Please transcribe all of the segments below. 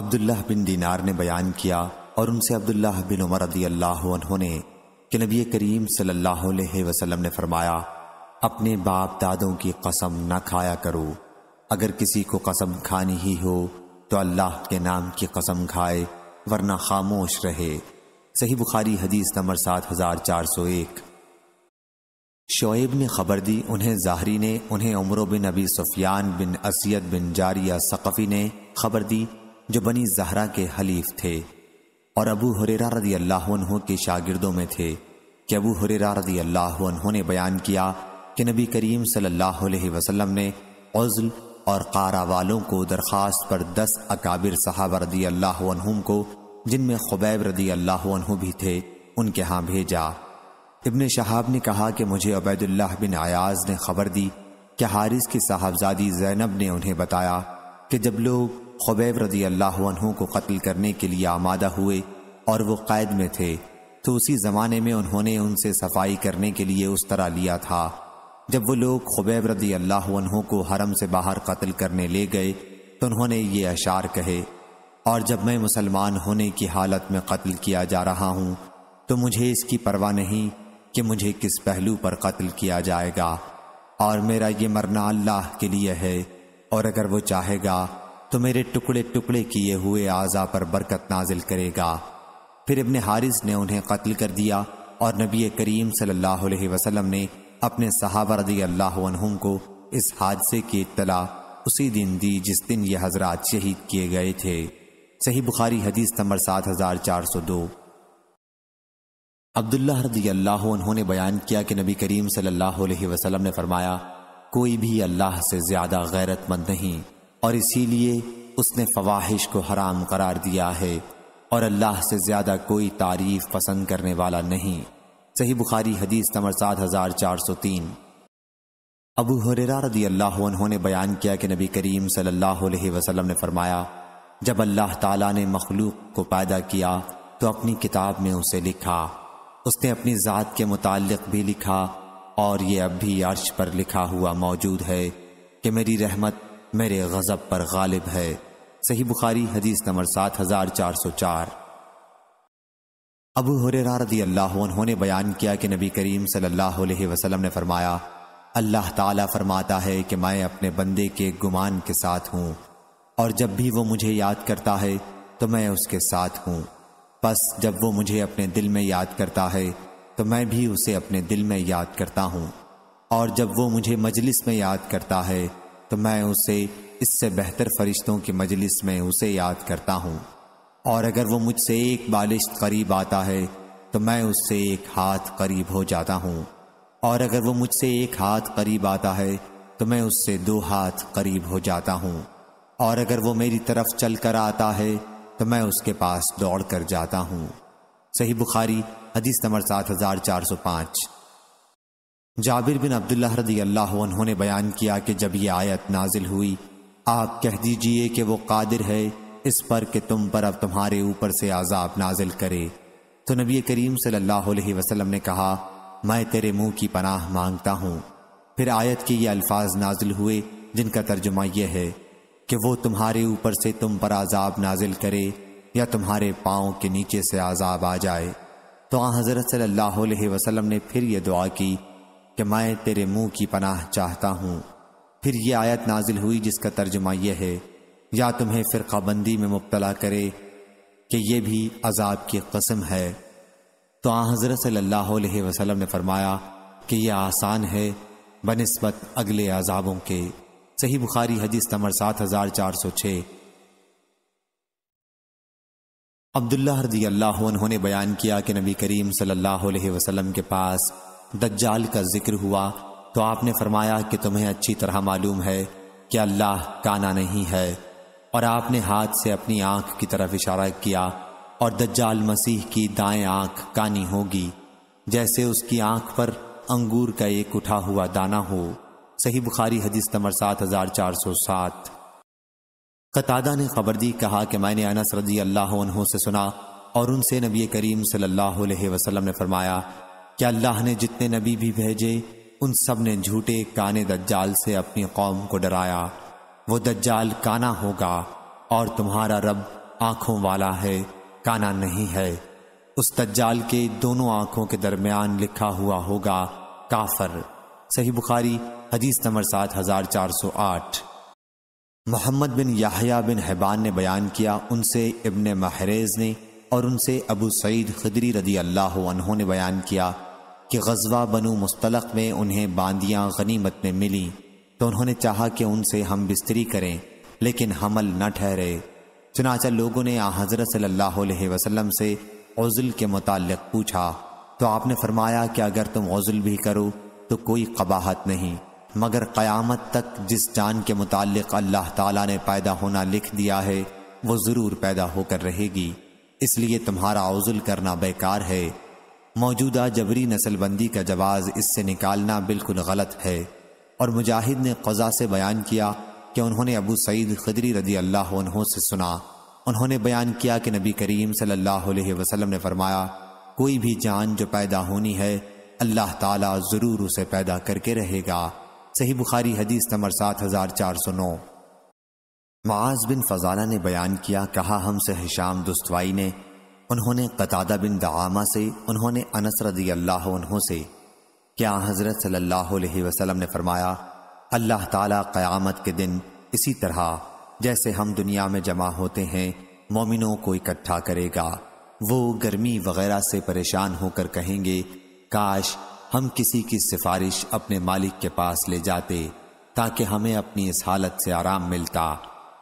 अब्दुल्लाह बिन दीनार ने बयान किया और उनसे अब्दुल्लाह बिन उमर रदी अल्लाह ने कि नबी करीम सल्लल्लाहु अलैहि वसल्लम ने फरमाया अपने बाप दादों की कसम ना खाया करो अगर किसी को कसम खानी ही हो तो अल्लाह के नाम की कसम खाए वरना खामोश रहे सही बुखारी हदीस नंबर सात हजार चार सौ एक शोएब ने खबर दी उन्हें जाहरी ने उन्हें उमरों बिन अबी सुफियान बिन असियत बिन जारिया सकफ़ी ने खबर दी जो बनी जहरा के हलीफ थे और अबू हुरेरा रदी अल्लाह उन्हों के शागिर्दों में थे कि अबू हुरेरा रदी अल्लाह ने बयान किया कि नबी करीम सल्लल्लाहु अलैहि वसल्लम ने उज़ल और कारा वालों को दरख्वास्त पर दस अकाबिर सहाबा रदी अल्लाह को जिनमें खुबैब रदी अल्लाह भी थे उनके यहाँ भेजा इब्ने शहाब ने कहा कि मुझे अबैदुल्लाह बिन आयाज ने खबर दी कि हारिस की साहबजादी जैनब ने उन्हें बताया कि जब लोग खुबैब रजी अल्लाह को कत्ल करने के लिए आमादा हुए और वो कैद में थे तो उसी ज़माने में उन्होंने उनसे सफाई करने के लिए उस तरह लिया था जब वो लोग खुबैब रजी अल्लाह को हरम से बाहर कत्ल करने ले गए तो उन्होंने ये अशार कहे और जब मैं मुसलमान होने की हालत में कत्ल किया जा रहा हूँ तो मुझे इसकी परवाह नहीं कि मुझे किस पहलू पर कत्ल किया जाएगा और मेरा ये मरना अल्लाह के लिए है और अगर वो चाहेगा तो मेरे टुकड़े टुकड़े किए हुए आजा पर बरकत नाजिल करेगा फिर इबन हारिस ने उन्हें कत्ल कर दिया और नबी करीम सल्लल्लाहु अलैहि वसल्लम ने अपने सहाबा रदी अल्लाह को इस हादसे की इतला उसी दिन दी जिस दिन ये हजरात शहीद किए गए थे सही बुखारी हदीस नंबर सात हजार चार सौ दो अब्दुल्ला रदी अल्लाह उन्होंने बयान किया कि नबी करीम सल्लल्लाहु अलैहि वसल्लम ने फरमाया कोई भी अल्लाह से ज़्यादा गैरतमंद नहीं और इसीलिए उसने फवाहिश को हराम करार दिया है और अल्लाह से ज़्यादा कोई तारीफ पसंद करने वाला नहीं सही बुखारी हदीस नंबर सात हज़ार चार सौ तीन अबू हरेरा रदी अल्लाह उन्होंने बयान किया कि नबी करीम सल्लल्लाहु अलैहि वसल्लम ने फरमाया जब अल्लाह ताला ने मखलूक को पैदा किया तो अपनी किताब में उसे लिखा उसने अपनी ज़ात के मुतालिक भी लिखा और ये अब भी अर्श पर लिखा हुआ मौजूद है कि मेरी रहमत मेरे गज़ब पर गालिब है सही बुखारी हदीस नंबर सात हजार चार सौ चार अबू हुर रदी अल्लाह उन्होंने बयान किया कि नबी करीम सल्लल्लाहु अलैहि वसल्लम ने फरमाया अल्लाह ताला फरमाता है कि मैं अपने बंदे के गुमान के साथ हूँ और जब भी वो मुझे याद करता है तो मैं उसके साथ हूँ बस जब वो मुझे अपने दिल में याद करता है तो मैं भी उसे अपने दिल में याद करता हूँ और जब वो मुझे मजलिस में याद करता है तो मैं उसे इससे बेहतर फरिश्तों की मजलिस में उसे याद करता हूँ और अगर वो मुझसे एक बालिश करीब आता है तो मैं उससे एक हाथ करीब हो जाता हूँ और अगर वो मुझसे एक हाथ करीब आता है तो मैं उससे दो हाथ करीब हो जाता हूँ और अगर वो मेरी तरफ चल कर आता है तो मैं उसके पास दौड़ कर जाता हूँ सही बुखारी हदीस नंबर सात हजार चार सौ पाँच जाबिर बिन अब्दुल्ला रदी अल्लाह उन्होंने बयान किया कि जब ये आयत नाजिल हुई आप कह दीजिए कि वो कादिर है इस पर कि तुम पर अब तुम्हारे ऊपर से आज़ाब नाजिल करे तो नबी करीम सल्लल्लाहु अलैहि वसल्लम ने कहा मैं तेरे मुंह की पनाह मांगता हूँ फिर आयत के ये अल्फाज नाजिल हुए जिनका तर्जुमा यह है कि वो तुम्हारे ऊपर से तुम पर आज़ाब नाजिल करे या तुम्हारे पाँव के नीचे से आज़ाब आ जाए तो आ हज़रत सल्लल्लाहु अलैहि ने फिर यह दुआ की कि मैं तेरे मुंह की पनाह चाहता हूँ फिर ये आयत नाजिल हुई जिसका तर्जुमा यह है या तुम्हें फ़िरकाबंदी में मुबतला करे कि यह भी अजाब की कसम है तो आ हज़रत सल्ला वसलम ने फरमाया कि यह आसान है बनस्बत अगले अजाबों के सही बुखारी हदीस नंबर सात हजार चार सौ छः अब्दुल्ला रदी अल्लाह उन्होंने बयान किया कि नबी करीम सल्लल्लाहु अलैहि वसल्लम के पास दज्जाल का जिक्र हुआ तो आपने फरमाया कि तुम्हें अच्छी तरह मालूम है कि अल्लाह काना नहीं है और आपने हाथ से अपनी आंख की तरफ इशारा किया और दज्जाल मसीह की दाएं आंख कानी होगी जैसे उसकी आंख पर अंगूर का एक उठा हुआ दाना हो सही बुखारी हदीस नंबर सात हजार चार सौ सात कतादा ने खबर दी कहा कि मैंने अनस रजी अल्लाह से सुना और उनसे नबी करीम सल्लल्लाहु अलैहि वसल्लम ने फरमाया कि अल्लाह ने जितने नबी भी भेजे उन सब ने झूठे काने दज्जाल से अपनी कौम को डराया वो दज्जाल काना होगा और तुम्हारा रब आंखों वाला है काना नहीं है उस दज्जाल के दोनों आंखों के दरमियान लिखा हुआ होगा काफर सही बुखारी हदीस नंबर सात हजार चार सौ आठ मोहम्मद बिन याहिया बिन हैबान ने बयान किया उनसे इब्ने महरेज ने और उनसे अबू सईद खदरी रदी अल्लाह ने बयान किया कि गजवा बनु मुस्तलक में उन्हें बांदियां गनीमत में मिली तो उन्होंने चाहा कि उनसे हम बिस्तरी करें लेकिन हमल न ठहरे चुनाचा लोगों ने आ हज़रत सल्लल्लाहु अलैहि वसल्लम से उज़ुल के मुतालिक पूछा तो आपने फरमाया कि अगर तुम उज़ुल भी करो तो कोई कबाहत नहीं मगर क़यामत तक जिस जान के मुतालिक अल्लाह ताला ने पैदा होना लिख दिया है वो ज़रूर पैदा होकर रहेगी इसलिए तुम्हारा उज़ुल करना बेकार है मौजूदा जबरी नसलबंदी का जवाज़ इससे निकालना बिल्कुल गलत है और मुजाहिद ने कज़ा से बयान किया कि उन्होंने अबू सईद खदरी रदी अल्लाह से सुना उन्होंने बयान किया कि नबी करीम सल्लल्लाहु अलैहि वसल्लम ने फरमाया कोई भी जान जो पैदा होनी है अल्लाह ताला ज़रूर उसे पैदा करके रहेगा सही बुखारी हदीस नंबर सात हज़ार चार सौ नौ माज बिन फजाला ने बयान किया कहा हमसे हिशाम दुस्तवाई ने उन्होंने कतादा बिन दामा से उन्होंने अनस रदी अल्लाह से क्या हज़रत सल्लल्लाहु अलैहि वसल्लम ने फरमाया अल्लाह ताला क़यामत के दिन इसी तरह जैसे हम दुनिया में जमा होते हैं मोमिनों को इकट्ठा करेगा वो गर्मी वगैरह से परेशान होकर कहेंगे काश हम किसी की सिफारिश अपने मालिक के पास ले जाते ताकि हमें अपनी इस हालत से आराम मिलता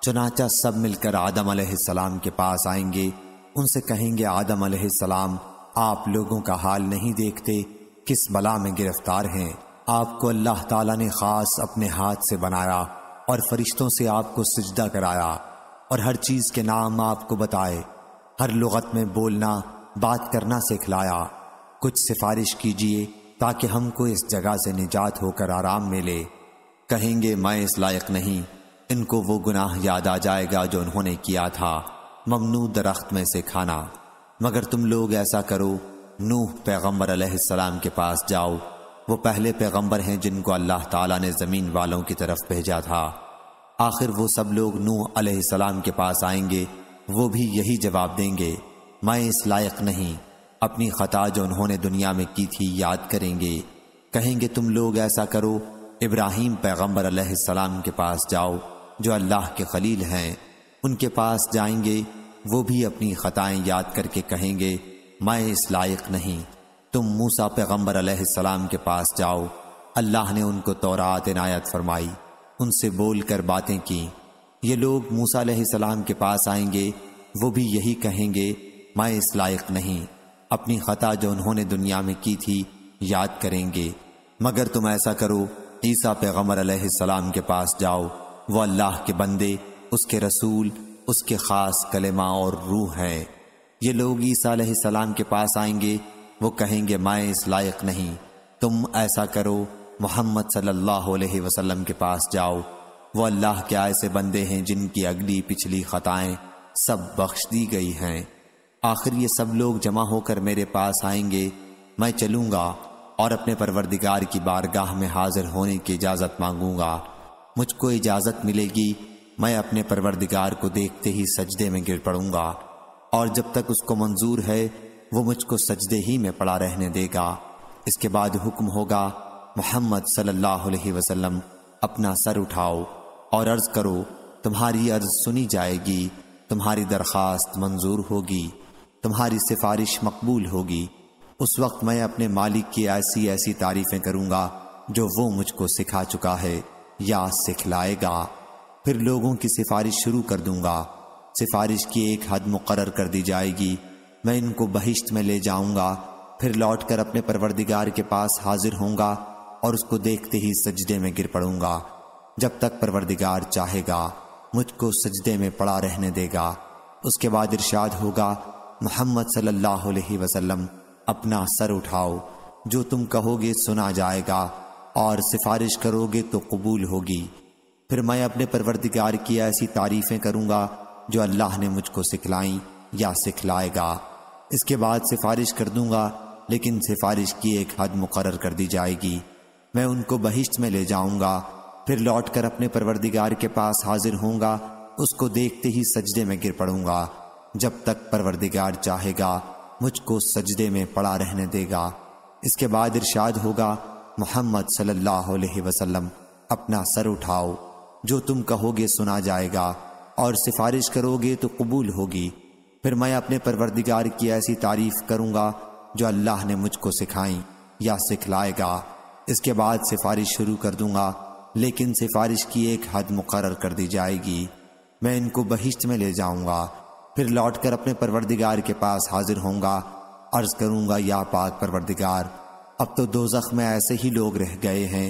चुनाचा सब मिलकर आदम सलाम के पास आएंगे उनसे कहेंगे आदम सलाम आप लोगों का हाल नहीं देखते किस बला में गिरफ्तार हैं आपको अल्लाह ताला ने खास अपने हाथ से बनाया और फरिश्तों से आपको सजदा कराया और हर चीज़ के नाम आपको बताए हर लगत में बोलना बात करना सिखलाया कुछ सिफारिश कीजिए ताकि हमको इस जगह से निजात होकर आराम मिले कहेंगे मैं इस लायक नहीं इनको वो गुनाह याद आ जाएगा जो उन्होंने किया था ममनू दरख्त में से खाना मगर तुम लोग ऐसा करो नूह पैगम्बर अलैहिस्सलाम के पास जाओ वो पहले पैगम्बर हैं जिनको अल्लाह ताला ने ज़मीन वालों की तरफ भेजा था आखिर वो सब लोग नूह अलैहिस्सलाम के पास आएंगे वो भी यही जवाब देंगे मैं इस लायक नहीं अपनी ख़ता जो उन्होंने दुनिया में की थी याद करेंगे कहेंगे तुम लोग ऐसा करो इब्राहिम पैगम्बर अलैहिस्सलाम के पास जाओ जो अल्लाह के खलील हैं उनके पास जाएंगे वो भी अपनी ख़ताएं याद करके कहेंगे मैं इस लायक नहीं तुम मूसा पैगम्बर अलैहिस्सलाम के पास जाओ अल्लाह ने उनको तोरात इनायत फरमाई उनसे बोल कर बातें की ये लोग मूसा सलाम के पास आएंगे वो भी यही कहेंगे मैं इस लायक नहीं अपनी ख़ता जो उन्होंने दुनिया में की थी याद करेंगे मगर तुम ऐसा करो ईसा पैगम्बर सलाम के पास जाओ वो अल्लाह के बंदे उसके रसूल उसके ख़ास कलेमा और रूह है ये लोग ईसा सलाम के पास आएंगे वो कहेंगे मैं इस लायक नहीं तुम ऐसा करो मोहम्मद सल्लल्लाहु अलैहि वसल्लम के पास जाओ वो अल्लाह के ऐसे बंदे हैं जिनकी अगली पिछली ख़ताएं सब बख्श दी गई हैं आखिर ये सब लोग जमा होकर मेरे पास आएंगे मैं चलूँगा और अपने परवरदिगार की बारगाह में हाजिर होने की इजाज़त मांगूंगा मुझको इजाज़त मिलेगी मैं अपने परवरदिगार को देखते ही सजदे में गिर पड़ूंगा और जब तक उसको मंजूर है वो मुझको सजदे ही में पड़ा रहने देगा इसके बाद हुक्म होगा मोहम्मद सल्लल्लाहु अलैहि वसल्लम अपना सर उठाओ और अर्ज करो तुम्हारी अर्ज सुनी जाएगी तुम्हारी दरख्वास्त मंजूर होगी तुम्हारी सिफारिश मकबूल होगी उस वक्त मैं अपने मालिक की ऐसी ऐसी तारीफें करूंगा जो वो मुझको सिखा चुका है या सिखलाएगा फिर लोगों की सिफारिश शुरू कर दूंगा सिफारिश की एक हद मुकर कर दी जाएगी मैं इनको बहिश्त में ले जाऊंगा फिर लौट कर अपने परवरदिगार के पास हाजिर होऊंगा और उसको देखते ही सजदे में गिर पड़ूंगा जब तक परवरदिगार चाहेगा मुझको सजदे में पड़ा रहने देगा उसके बाद इरशाद होगा मोहम्मद सल्लल्लाहु अलैहि वसल्लम अपना सर उठाओ जो तुम कहोगे सुना जाएगा और सिफारिश करोगे तो कबूल होगी फिर मैं अपने परवरदिगार की ऐसी तारीफ़ें करूँगा जो अल्लाह ने मुझको सिखलाई या सिखलाएगा इसके बाद सिफारिश कर दूंगा लेकिन सिफारिश की एक हद मुकर कर दी जाएगी मैं उनको बहिश्त में ले जाऊंगा फिर लौट कर अपने परवरदिगार के पास हाजिर होऊंगा उसको देखते ही सजदे में गिर पड़ूंगा जब तक परवरदिगार चाहेगा मुझको सजदे में पड़ा रहने देगा इसके बाद इरशाद होगा मोहम्मद सल्लल्लाहु अलैहि वसल्लम अपना सर उठाओ जो तुम कहोगे सुना जाएगा और सिफारिश करोगे तो कबूल होगी फिर मैं अपने परवरदिगार की ऐसी तारीफ करूंगा जो अल्लाह ने मुझको सिखाई या सिखलाएगा इसके बाद सिफारिश शुरू कर दूंगा लेकिन सिफारिश की एक हद मुकर कर दी जाएगी मैं इनको बहिश्त में ले जाऊंगा फिर लौटकर अपने परवरदिगार के पास हाजिर होऊंगा अर्ज करूंगा या पाक परवरदिगार अब तो दो में ऐसे ही लोग रह गए हैं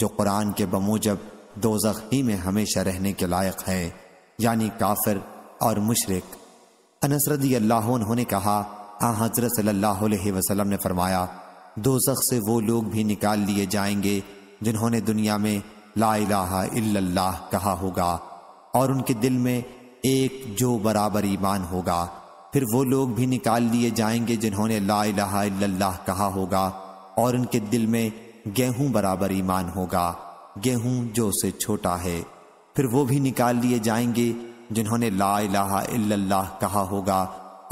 जो कुरान के बमोजब दो ही में हमेशा रहने के लायक है यानी काफिर और मुशरक अनसरदी अल्लाह उन्होंने कहा आ हजरत वसल्लम ने फरमाया दो दोजख से वो लोग भी निकाल लिए जाएंगे जिन्होंने दुनिया में ला कहा होगा और उनके दिल में एक जो बराबर ईमान होगा फिर वो लोग भी निकाल लिए जाएंगे जिन्होंने ला अल्लाह कहा होगा और उनके दिल में गेहूं बराबर ईमान होगा गेहूं जो से छोटा है फिर वो भी निकाल लिए जाएंगे जिन्होंने ला इलाहा इल्लल्लाह कहा होगा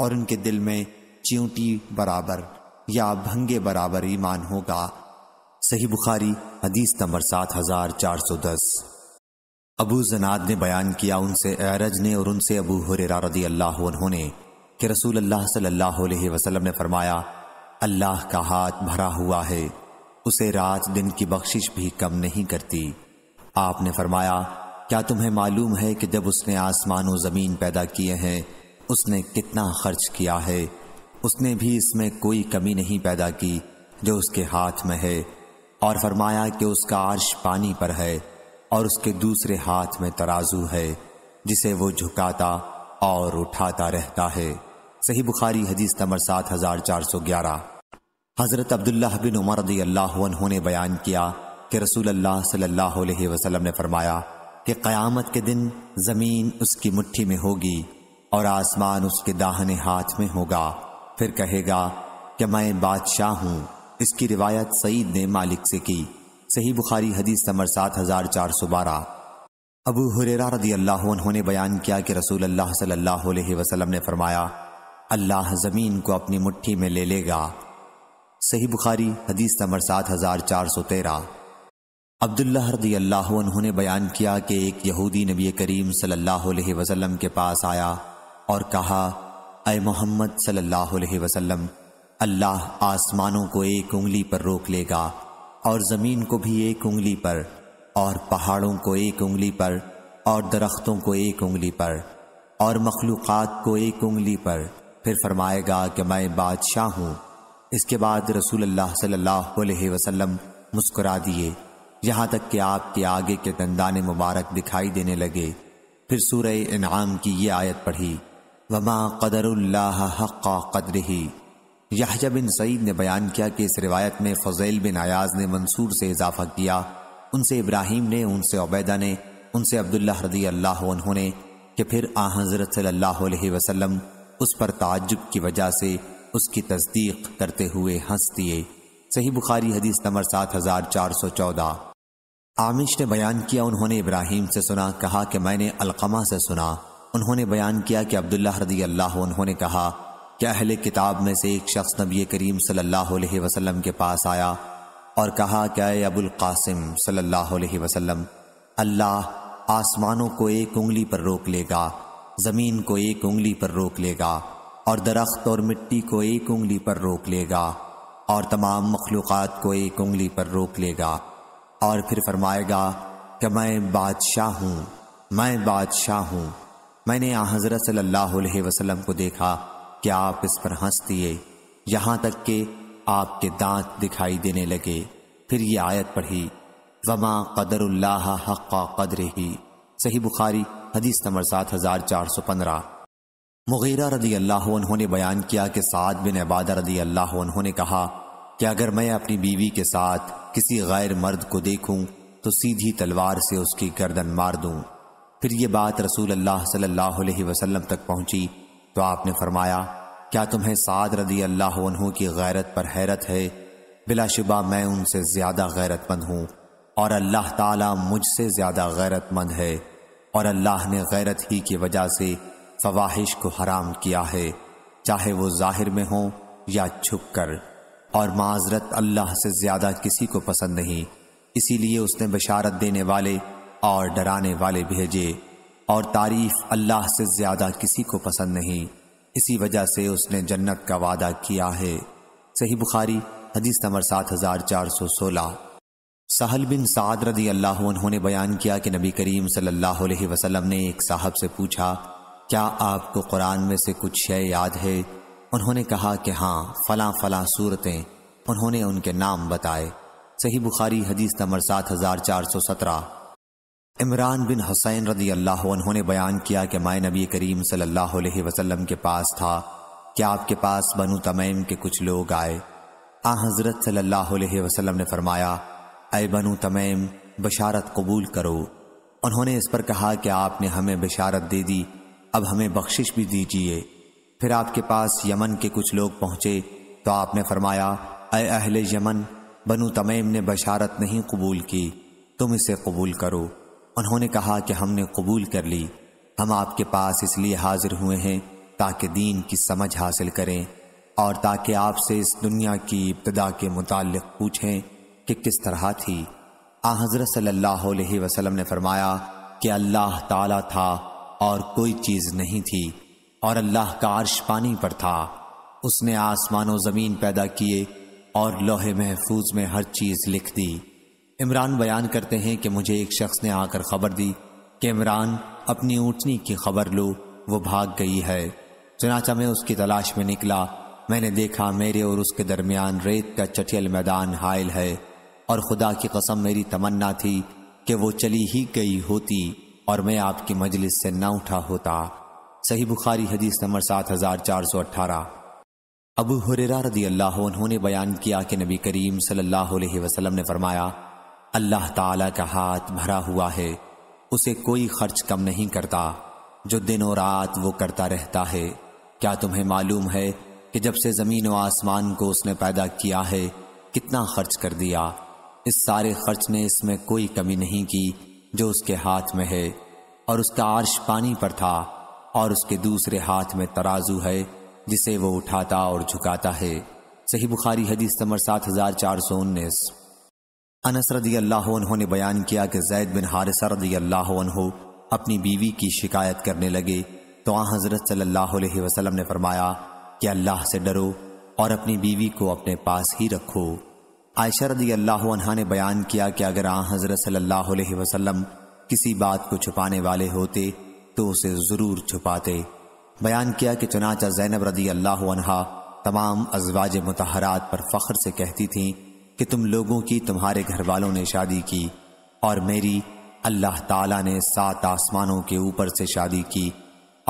और उनके दिल में च्यूटी बराबर या भंगे बराबर ईमान होगा सही बुखारी हदीस नंबर सात हजार चार सौ दस अबू जनाद ने बयान किया उनसे एरज ने और उनसे अबू हुरेरा रदी अल्लाह उन्होंने कि रसूल अल्लाह सल्लाह वसलम ने फरमाया अल्लाह का हाथ भरा हुआ है उसे रात दिन की बख्शिश भी कम नहीं करती आपने फरमाया क्या तुम्हें मालूम है कि जब उसने आसमान और ज़मीन पैदा किए हैं उसने कितना खर्च किया है उसने भी इसमें कोई कमी नहीं पैदा की जो उसके हाथ में है और फरमाया कि उसका आर्श पानी पर है और उसके दूसरे हाथ में तराजू है जिसे वो झुकाता और उठाता रहता है सही बुखारी हदीस नंबर सात हजार चार सौ ग्यारह हज़रत अब्दुल्ला बिन उमर रदी अल्लाह ने बयान किया कि रसूल अल्लाह सल्लल्लाहु अलैहि वसल्लम ने फरमाया कि क़यामत के दिन ज़मीन उसकी मुट्ठी में होगी और आसमान उसके दाहने हाथ में होगा फिर कहेगा कि मैं बादशाह हूँ इसकी रिवायत सईद ने मालिक से की सही बुखारी हदीस नंबर सात हज़ार चार सौ बारह अबू हुरेरा रदी अल्लाह ने बयान किया कि रसूल अल्लाह सल्लल्लाहु अलैहि वसल्लम ने फरमाया अल्लाह ज़मीन को अपनी मुट्ठी में ले लेगा सही बुखारी हदीस नंबर सात हज़ार चार सौ तेरह अब्दुल्ला रदी अल्लाह उन्होंने बयान किया कि एक यहूदी नबी करीम सल्लल्लाहु अलैहि वसल्लम के पास आया और कहा अय मोहम्मद सल्लल्लाहु अलैहि वसल्लम अल्लाह आसमानों को एक उंगली पर रोक लेगा और ज़मीन को भी एक उंगली पर और पहाड़ों को एक उंगली पर और दरख्तों को एक उंगली पर और मखलूक़ात को एक उंगली पर फिर फरमाएगा कि मैं बादशाह हूँ इसके बाद रसूल अल्लाह सल्लल्लाहु अलैहि वसल्लम मुस्कुरा दिए यहाँ तक कि आपके आगे के दंदान मुबारक दिखाई देने लगे फिर सूरह इनाम की ये आयत पढ़ी वमा कदर हक़ कदर ही यहजा बिन सईद ने बयान किया कि इस रिवायत में फ़ज़ैल बिन आयाज़ ने मंसूर से इजाफ़ा किया उनसे इब्राहिम ने उनसे अबैदा ने उनसे अब्दुल्ला रदी अल्लाह उन्होंने कि फिर आ हज़रत सल्लल्लाहु वसलम उस पर ताजुब की वजह से उसकी तस्दीक करते हुए हंस दिए सही बुखारी हदीस नंबर सात हजार चार सौ चौदह आमिश ने बयान किया उन्होंने इब्राहिम से सुना कहा कि मैंने अलकमा से सुना उन्होंने बयान किया कि अब्दुल्ला रदी अल्लाह उन्होंने कहा कि अहल किताब में से एक शख्स नबी करीम सल्लल्लाहु अलैहि वसल्लम के पास आया और कहा क्या अबुल कासिम सल्लल्लाहु अलैहि वसल्लम अल्लाह आसमानों को एक उंगली पर रोक लेगा ज़मीन को एक उंगली पर रोक लेगा और दरख्त और मिट्टी को एक उंगली पर रोक लेगा और तमाम मखलूक़ को एक उंगली पर रोक लेगा और फिर फरमाएगा कि मैं बादशाह हूँ मैं बादशाह हूँ मैंने हज़रत सल्लल्लाहु अलैहि वसल्लम को देखा कि आप इस पर हंस दिए यहाँ तक कि आपके दांत दिखाई देने लगे फिर ये आयत पढ़ी वमा कदर हक़ा कदर ही सही बुखारी हदीस नंबर सात हज़ार चार सौ पंद्रह मुगैरा रदी अल्लाह उन्होंने बयान किया कि साद बिन इबादा रदी अल्लाह उन्होंने कहा कि अगर मैं अपनी बीवी के साथ किसी गैर मर्द को देखूं तो सीधी तलवार से उसकी गर्दन मार दूं फिर ये बात रसूल अल्लाह सल्लल्लाहु अलैहि वसल्लम तक पहुंची तो आपने फरमाया क्या तुम्हें साद रदी अल्लाह की गैरत पर हैरत है बिलाशुबा मैं उनसे ज़्यादा गैरतमंद हूँ और अल्लाह ताला मुझसे ज़्यादा गैरतमंद है और अल्लाह ने गैरत ही की वजह से फवाहिश को हराम किया है चाहे वो जाहिर में हो या छुप कर और माजरत अल्लाह से ज़्यादा किसी को पसंद नहीं इसीलिए उसने बशारत देने वाले और डराने वाले भेजे और तारीफ अल्लाह से ज़्यादा किसी को पसंद नहीं इसी वजह से उसने जन्नत का वादा किया है सही बुखारी हदीस नंबर सात हज़ार चार सौ सोलह सहल बिन साद रदी अल्लाह उन्होंने बयान किया कि नबी करीम सल्लल्लाहु अलैहि वसल्लम ने एक साहब से पूछा क्या आपको कुरान में से कुछ शय याद है उन्होंने कहा कि हाँ फ़लाँ फ़लाँ सूरतें उन्होंने उनके नाम बताए सही बुखारी हदीस नंबर सात हज़ार चार सौ सत्रह इमरान बिन हुसैन रदी अल्लाह उन्होंने बयान किया कि माए नबी करीम सल्लल्लाहु वसलम के पास था कि आपके पास बनु तमैम के कुछ लोग आए आ हज़रत सल्लल्लाहु ने फरमाया अय बनु तमैम बशारत कबूल करो उन्होंने इस पर कहा कि आपने हमें बशारत दे दी अब हमें बख्शिश भी दीजिए फिर आपके पास यमन के कुछ लोग पहुंचे तो आपने फरमाया अय अहले यमन बनु तमीम ने बशारत नहीं कबूल की तुम इसे कबूल करो उन्होंने कहा कि हमने कबूल कर ली हम आपके पास इसलिए हाजिर हुए हैं ताकि दीन की समझ हासिल करें और ताकि आपसे इस दुनिया की इब्तदा के मुतालिक पूछें कि किस तरह थी आ हज़रत सल्लल्लाहु ने फरमाया कि अल्लाह ताला था और कोई चीज नहीं थी और अल्लाह का अर्श पानी पर था उसने आसमान और ज़मीन पैदा किए और लोहे महफूज में हर चीज़ लिख दी इमरान बयान करते हैं कि मुझे एक शख्स ने आकर खबर दी कि इमरान अपनी ऊँटनी की खबर लो वो भाग गई है चनाचा मैं उसकी तलाश में निकला मैंने देखा मेरे और उसके दरमियान रेत का चटियल मैदान हायल है और खुदा की कसम मेरी तमन्ना थी कि वो चली ही गई होती और मैं आपकी मजलिस से ना उठा होता सही बुखारी हदीस नंबर सात हजार चार सौ अट्ठारह अबू हुरेरा रदी अल्लाह उन्होंने बयान किया कि नबी करीम सल्लल्लाहु अलैहि वसल्लम ने फरमाया अल्लाह ताला का हाथ भरा हुआ है उसे कोई खर्च कम नहीं करता जो दिन और रात वो करता रहता है क्या तुम्हें मालूम है कि जब से ज़मीन व आसमान को उसने पैदा किया है कितना खर्च कर दिया इस सारे खर्च ने इसमें कोई कमी नहीं की जो उसके हाथ में है और उसका आर्श पानी पर था और उसके दूसरे हाथ में तराजू है जिसे वो उठाता और झुकाता है सही बुखारी हदीस नंबर सात हजार चार सौ उन्नीस अनस अल्लाह ने बयान किया कि जैद बिन हारिस अल्लाह अपनी बीवी की शिकायत करने लगे तो आ हज़रत सल्लल्लाहु अलैहि वसल्लम ने फरमाया कि अल्लाह से डरो और अपनी बीवी को अपने पास ही रखो आयशरदी अल्लाह ने बयान किया कि अगर आ हज़रत सल्लाह वसलम किसी बात को छुपाने वाले होते तो उसे ज़रूर छुपाते बयान किया कि चुनाचा जैनब रदी अल्लाह अनहा तमाम अजवाज मतहरात पर फ़ख्र से कहती थीं कि तुम लोगों की तुम्हारे घर वालों ने शादी की और मेरी अल्लाह ताला ने सात आसमानों के ऊपर से शादी की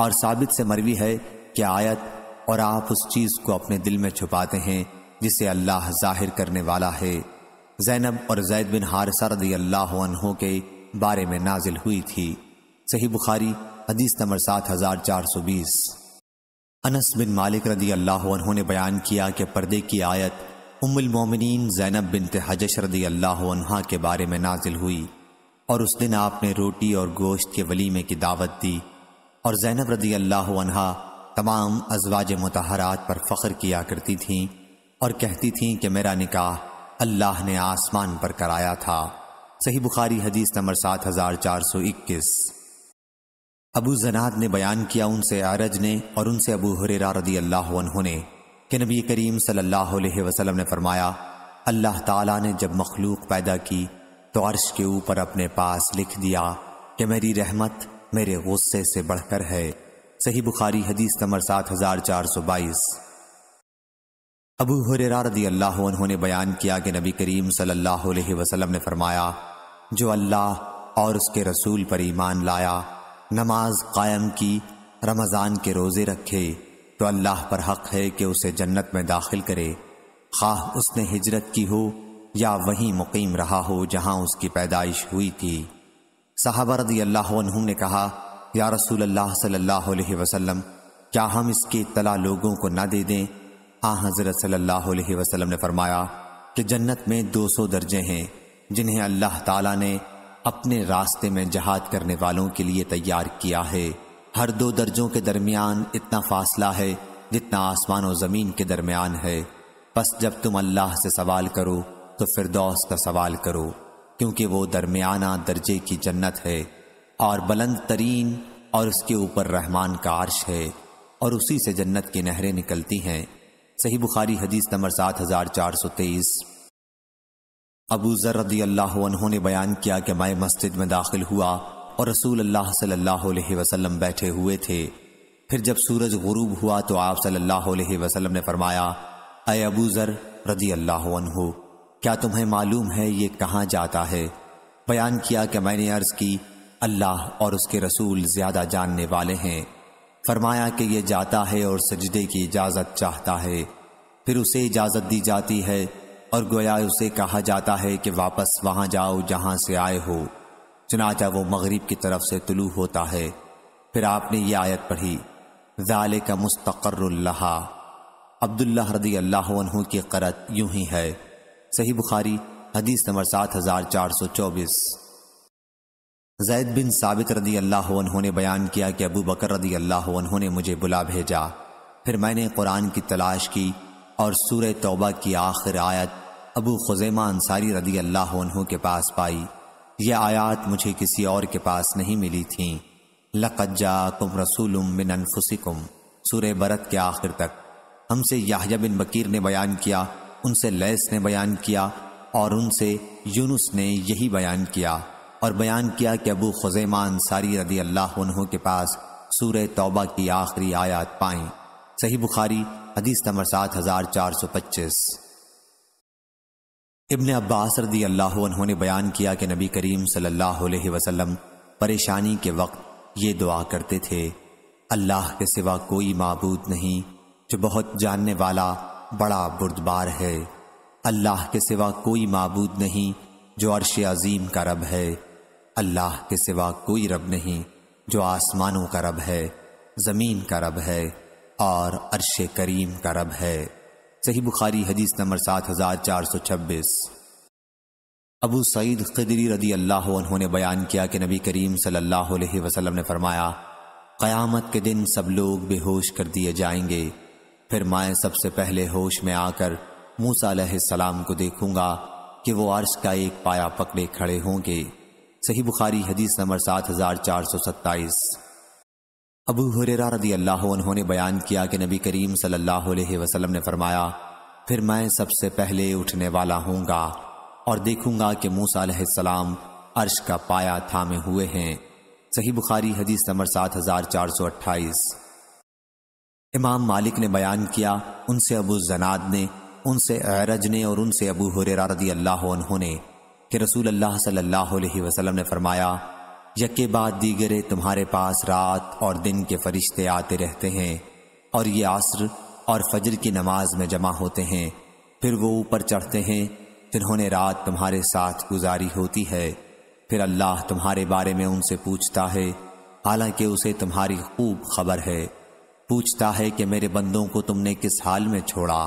और साबित से मरवी है कि आयत और आप उस चीज़ को अपने दिल में छुपाते हैं जिसे अल्लाह जाहिर करने वाला है जैनब और जैद बिन हारसा रदी अल्लाह के बारे में नाजिल हुई थी सही बुखारी हदीस नंबर सात हजार चार सौ बीस अनस बिन मालिक रदी अल्लाह ने बयान किया कि पर्दे की आयत उम्मिलमोमिन जैनब बिन तजश रदी अल्लाह के बारे में नाजिल हुई और उस दिन आपने रोटी और गोश्त के वलीमे की दावत दी और जैनब रदी अल्लाह तमाम अजवाज मतहरात पर फ़ख्र किया करती थीं और कहती थीं कि मेरा निकाह अल्लाह ने आसमान पर कराया था सही बुखारी हदीस नंबर सात हजार चार सौ इक्कीस अबू जनाद ने बयान किया उनसे आरज ने और उनसे अबू हुरेरा रदी अल्लाह उन्होंने कि नबी करीम सल्लल्लाहु अलैहि वसल्लम ने फरमाया अल्लाह ताला ने जब मखलूक पैदा की तो अर्श के ऊपर अपने पास लिख दिया कि मेरी रहमत मेरे गुस्से से बढ़कर है सही बुखारी हदीस नंबर सात हजार चार सौ बाईस अबू हुरेरा रदी अल्लाह उन्होंने बयान किया कि नबी करीम सल्लल्लाहु अलैहि वसल्लम ने फरमाया जो अल्लाह और उसके रसूल पर ईमान लाया नमाज कायम की रमज़ान के रोज़े रखे तो अल्लाह पर हक है कि उसे जन्नत में दाखिल करे खाह उसने हिजरत की हो या वहीं मुकीम रहा हो जहां उसकी पैदाइश हुई थी साहबरद अल्लाह ने कहा या रसूल अल्लाह सल्लल्लाहु अलैहि वसल्लम क्या हम इसकी इतला लोगों को ना दे दें आ हाँ, हज़रत सल्लल्लाहु अलैहि वसल्लम ने फरमाया कि जन्नत में दो सौ दर्जे हैं जिन्हें अल्लाह ताला ने अपने रास्ते में जहाद करने वालों के लिए तैयार किया है हर दो दर्जों के दरमियान इतना फासला है जितना आसमान और ज़मीन के दरमियान है बस जब तुम अल्लाह से सवाल करो तो फिरदौस का सवाल करो क्योंकि वो दरमियाना दर्जे की जन्नत है और बुलंद तरीन और उसके ऊपर रहमान का आर्श है और उसी से जन्नत की नहरें निकलती हैं सही बुखारी हदीस नंबर सात हज़ार चार सौ तेईस अबू रदी अल्लाह ने बयान किया कि मैं मस्जिद में दाखिल हुआ और रसूल अल्लाह सल्लल्लाहु अलैहि वसल्लम बैठे हुए थे फिर जब सूरज गुरूब हुआ तो आप सल्लल्लाहु अलैहि वसल्लम ने फरमाया अय अबू जर रदी अल्लाह क्या तुम्हें मालूम है ये कहाँ जाता है बयान किया कि मैंने अर्ज की अल्लाह और उसके रसूल ज्यादा जानने वाले हैं फरमाया कि यह जाता है और सजदे की इजाज़त चाहता है फिर उसे इजाज़त दी जाती है और गोया उसे कहा जाता है कि वापस वहां जाओ जहां से आए हो चनाचा वो मगरिब की तरफ से तुलू होता है फिर आपने ये आयत पढ़ी जाले का मुस्तर अब्दुल्ला हरदी अल्लाह की करत यूं ही है सही बुखारी हदीस नंबर सात हज़ार चार सौ चौबीस जैद बिन साबित रदी अल्लाह ने बयान किया कि अबू बकर रदी अल्लाह ने मुझे बुला भेजा फिर मैंने कुरान की तलाश की और सूर तौबा की आखिर आयत अबू खुजैमा अंसारी रदी अल्लाह के पास पाई ये आयात मुझे किसी और के पास नहीं मिली थी लकज्जा तुम रसूलुम बिन अनफुसिकुम बरत के आखिर तक हमसे याहजा बिन बकीर ने बयान किया उनसे लैस ने बयान किया और उनसे यूनुस ने यही बयान किया और बयान किया कि अबू खुजैमा अंसारी रदी अल्लाह के पास सूर्य तौबा की आखिरी आयात पाएं सही बुखारी हदीस नंबर सात हज़ार चार सौ पच्चीस इबन अब्बास रदी अल्लाह उन्होंने बयान किया कि नबी करीम सल्लल्लाहु अलैहि वसल्लम परेशानी के वक्त ये दुआ करते थे अल्लाह के सिवा कोई मबूद नहीं जो बहुत जानने वाला बड़ा बुरदबार है अल्लाह के सिवा कोई मबूद नहीं जो अरश अजीम का रब है अल्लाह के सिवा कोई रब नहीं जो आसमानों का रब है ज़मीन का रब है और अरश करीम का रब है सही बुखारी हदीस नंबर सात हजार चार सौ छब्बीस अबू सईद खदरी रदी अल्लाह उन्होंने बयान किया कि नबी करीम सल्लल्लाहु अलैहि वसल्लम ने फरमाया क़यामत के दिन सब लोग बेहोश कर दिए जाएंगे फिर मैं सबसे पहले होश में आकर मूसा सलाम को देखूंगा कि वो अर्श का एक पाया पकड़े खड़े होंगे सही बुखारी हदीस नंबर सात हजार चार सौ सत्ताईस अबू हुरेरा रदी अल्लाह उन्होंने बयान किया कि नबी करीम सल्लल्लाहु अलैहि वसल्लम ने फरमाया फिर मैं सबसे पहले उठने वाला हूँगा और देखूंगा कि मूसा सलाम अर्श का पाया थामे हुए हैं सही बुखारी हदीस नंबर सात हजार चार सौ अट्ठाईस इमाम मालिक ने बयान किया उनसे अबू जनाद ने उनसे अरज ने और उनसे अबू हुरेरा रदी अल्लाह उन्होंने कि रसूल अल्लाह सल्लल्लाहु अलैहि वसल्लम ने फरमाया यके बाद दीगरे तुम्हारे पास रात और दिन के फरिश्ते आते रहते हैं और ये आसर और फजर की नमाज में जमा होते हैं फिर वो ऊपर चढ़ते हैं जिन्होंने रात तुम्हारे साथ गुजारी होती है फिर अल्लाह तुम्हारे बारे में उनसे पूछता है हालांकि उसे तुम्हारी खूब खबर है पूछता है कि मेरे बंदों को तुमने किस हाल में छोड़ा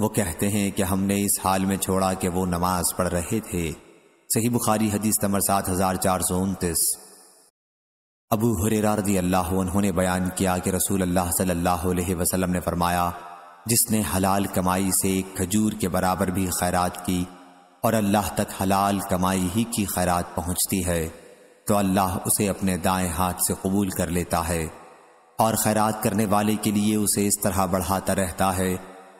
वो कहते हैं कि हमने इस हाल में छोड़ा कि वो नमाज पढ़ रहे थे सही बुखारी हदीस नंबर सात हज़ार चार सौ उनतीस अबू हरेरारदी अल्लाह उन्होंने बयान किया कि रसूल अल्लाह सल्लल्लाहु अलैहि वसल्लम ने फरमाया जिसने हलाल कमाई से एक खजूर के बराबर भी खैरात की और अल्लाह तक हलाल कमाई ही की खैरात पहुंचती है तो अल्लाह उसे अपने दाएँ हाथ से कबूल कर लेता है और खैरात करने वाले के लिए उसे इस तरह बढ़ाता रहता है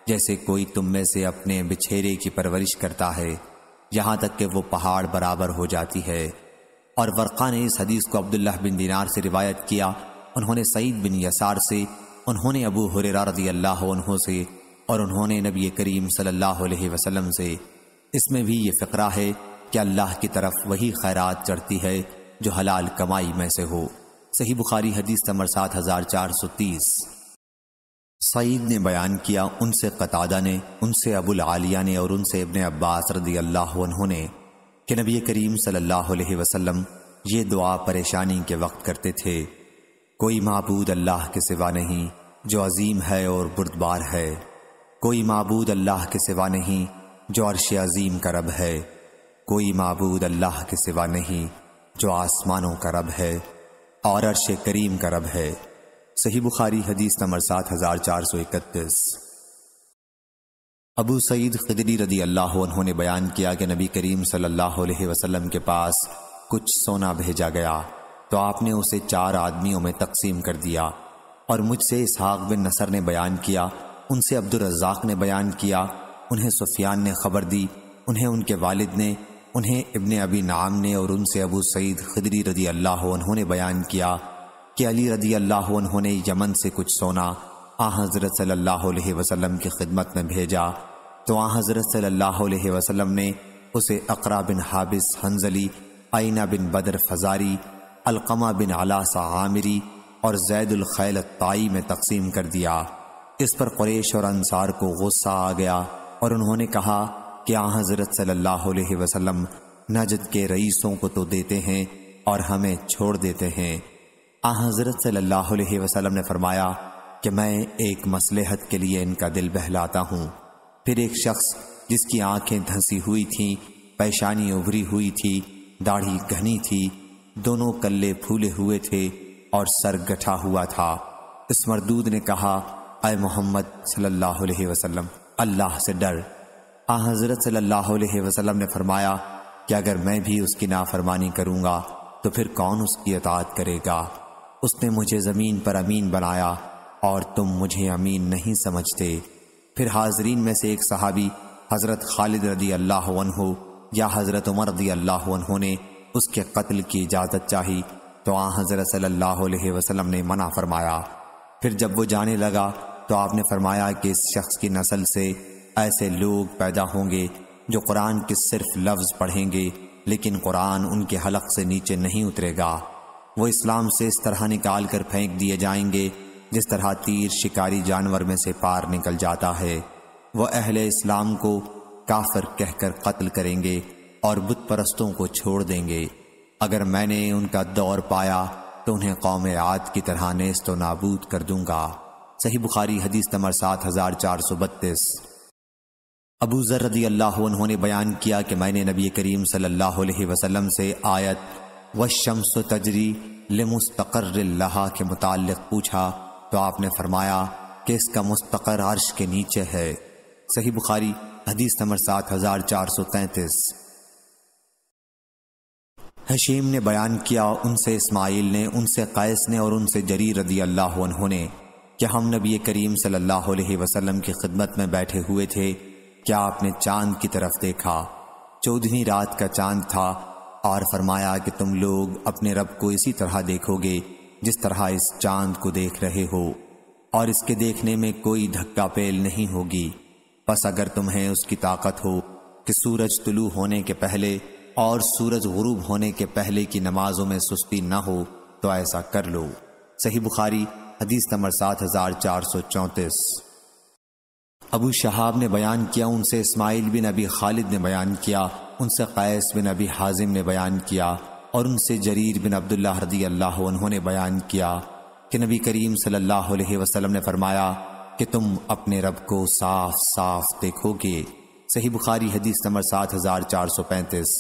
जैसे कोई तुम में से अपने बिछेरे की परवरिश करता है यहाँ तक कि वो पहाड़ बराबर हो जाती है और वर्का ने इस हदीस को अब्दुल्ला बिन दिनार से रिवायत किया उन्होंने सईद बिन यसार से उन्होंने अबू हुरेरा रजी अल्लाह से और उन्होंने नबी करीम सल्लल्लाहु अलैहि वसल्लम से इसमें भी ये फ़करा है कि अल्लाह की तरफ वही खैरात चढ़ती है जो हलाल कमाई में से हो सही बुखारी हदीस नंबर सात हज़ार चार सौ तीस सईद ने बयान किया उनसे कतादा ने उनसे अबुल आलिया ने और उनसे इबन अब्बास रदी अल्लाह ने कि नबी करीम सल्लल्लाहु अलैहि वसल्लम ये दुआ परेशानी के वक्त करते थे कोई मबूद अल्लाह के सिवा नहीं जो अजीम है और बुरदबार है कोई मबूद अल्लाह के सिवा नहीं जो अरश अजीम का रब है कोई मबूद अल्लाह के सिवा नहीं जो आसमानों का रब है और अरश करीम का रब है सही बुखारी हदीस नंबर सात हज़ार चार सौ इकतीस अबू सईद खदरी रदी अल्लाह उन्होंने बयान किया कि नबी करीम सल्लल्लाहु अलैहि वसल्लम के पास कुछ सोना भेजा गया तो आपने उसे चार आदमियों में तकसीम कर दिया और मुझसे इसहाक बिन नसर ने बयान किया उनसे अब्दुलरजाक ने बयान किया उन्हें सुफियान ने खबर दी उन्हें उनके वालिद ने उन्हें इबन अबी नाम ने और उनसे अबू सईद खदरी रदी अल्लाह उन्होंने बयान किया कि अली रदी अल्लाह उन्होंने यमन से कुछ सोना आ हज़रत सल्ह वसलम की खिदमत में भेजा तो आ हज़रत सल्ह वसलम ने उसे अकरा बिन हाबिस हंजली आइना बिन बदर फजारी अलकमा बिन अलासा आमिरी और जैदुलखैल ताई में तकसीम कर दिया इस पर क्रेश और अनसार को गुस्सा आ गया और उन्होंने कहा कि आ हज़रत सल्लल्लाहु वसलम नजद के रईसों को तो देते हैं और हमें छोड़ देते हैं आ हज़रत सल्लाम वसल्लम ने फरमाया कि मैं एक मसलहत के लिए इनका दिल बहलाता हूँ फिर एक शख्स जिसकी आंखें धंसी हुई थीं पेशानी उभरी हुई थी दाढ़ी घनी थी दोनों कल्ले फूले हुए थे और सर गठा हुआ था इस मरदूद ने कहा अय मोहम्मद सल्लल्लाहु अलैहि वसल्लम अल्लाह से डर आ हज़रत सल्लल्लाहु अलैहि वसल्लम ने फरमाया कि अगर मैं भी उसकी नाफरमानी करूँगा तो फिर कौन उसकी अतात करेगा उसने मुझे ज़मीन पर अमीन बनाया और तुम मुझे अमीन नहीं समझते फिर हाजरीन में से एक सहाबी हज़रत खालिद रदी अल्लाह हो या हज़रत उमर रदी अल्लाह ने उसके कत्ल की इजाज़त चाही तो आ हज़रत सल्लल्लाहु ने मना फरमाया फिर जब वो जाने लगा तो आपने फरमाया कि इस शख्स की नस्ल से ऐसे लोग पैदा होंगे जो कुरान के सिर्फ लफ्ज़ पढ़ेंगे लेकिन कुरान उनके हलक से नीचे नहीं उतरेगा वो इस्लाम से इस तरह निकाल कर फेंक दिए जाएंगे जिस तरह तीर शिकारी जानवर में से पार निकल जाता है वह अहले इस्लाम को काफर कहकर कत्ल करेंगे और बुत परस्तों को छोड़ देंगे अगर मैंने उनका दौर पाया तो उन्हें कौम आद की तरह नेस्त तो नाबूद कर दूंगा सही बुखारी हदीस तमर सात हजार चार सौ बत्तीस अबू जर रदी अल्लाह उन्होंने बयान किया कि मैंने नबी करीम सल्लल्लाहु अलैहि वसल्लम से आयत व शम्स तजरी लमस्तकर लहा के मुतालिक पूछा तो आपने फरमाया कि इसका मुस्तकर अर्श के नीचे है सही बुखारी हदीस नंबर सात हजार चार सौ तैतीस हशीम ने बयान किया उनसे इस्माइल ने उनसे कैस ने और उनसे जरी रदी अल्लाह ने कि हम नबी करीम सल्लल्लाहु अलैहि वसल्लम की खिदमत में बैठे हुए थे क्या आपने चांद की तरफ देखा चौदहवीं रात का चांद था और फरमाया कि तुम लोग अपने रब को इसी तरह देखोगे जिस तरह इस चांद को देख रहे हो और इसके देखने में कोई धक्का पेल नहीं होगी बस अगर तुम्हें उसकी ताकत हो कि सूरज तुलू होने के पहले और सूरज गुरूब होने के पहले की नमाजों में सुस्ती ना हो तो ऐसा कर लो सही बुखारी हदीस नंबर सात हजार चार सौ चौंतीस अबू शहाब ने बयान किया उनसे इस्माइल बिन अबी खालिद ने बयान किया उनसे कैस बिन अबी हाजिम ने बयान किया और उनसे जरीर बिन अब्दुल्ला हरदी अल्लाह उन्होंने बयान किया कि नबी करीम सल्लल्लाहु अलैहि वसल्लम ने फरमाया कि तुम अपने रब को साफ साफ देखोगे सही बुखारी हदीस नंबर सात हज़ार चार सौ पैंतीस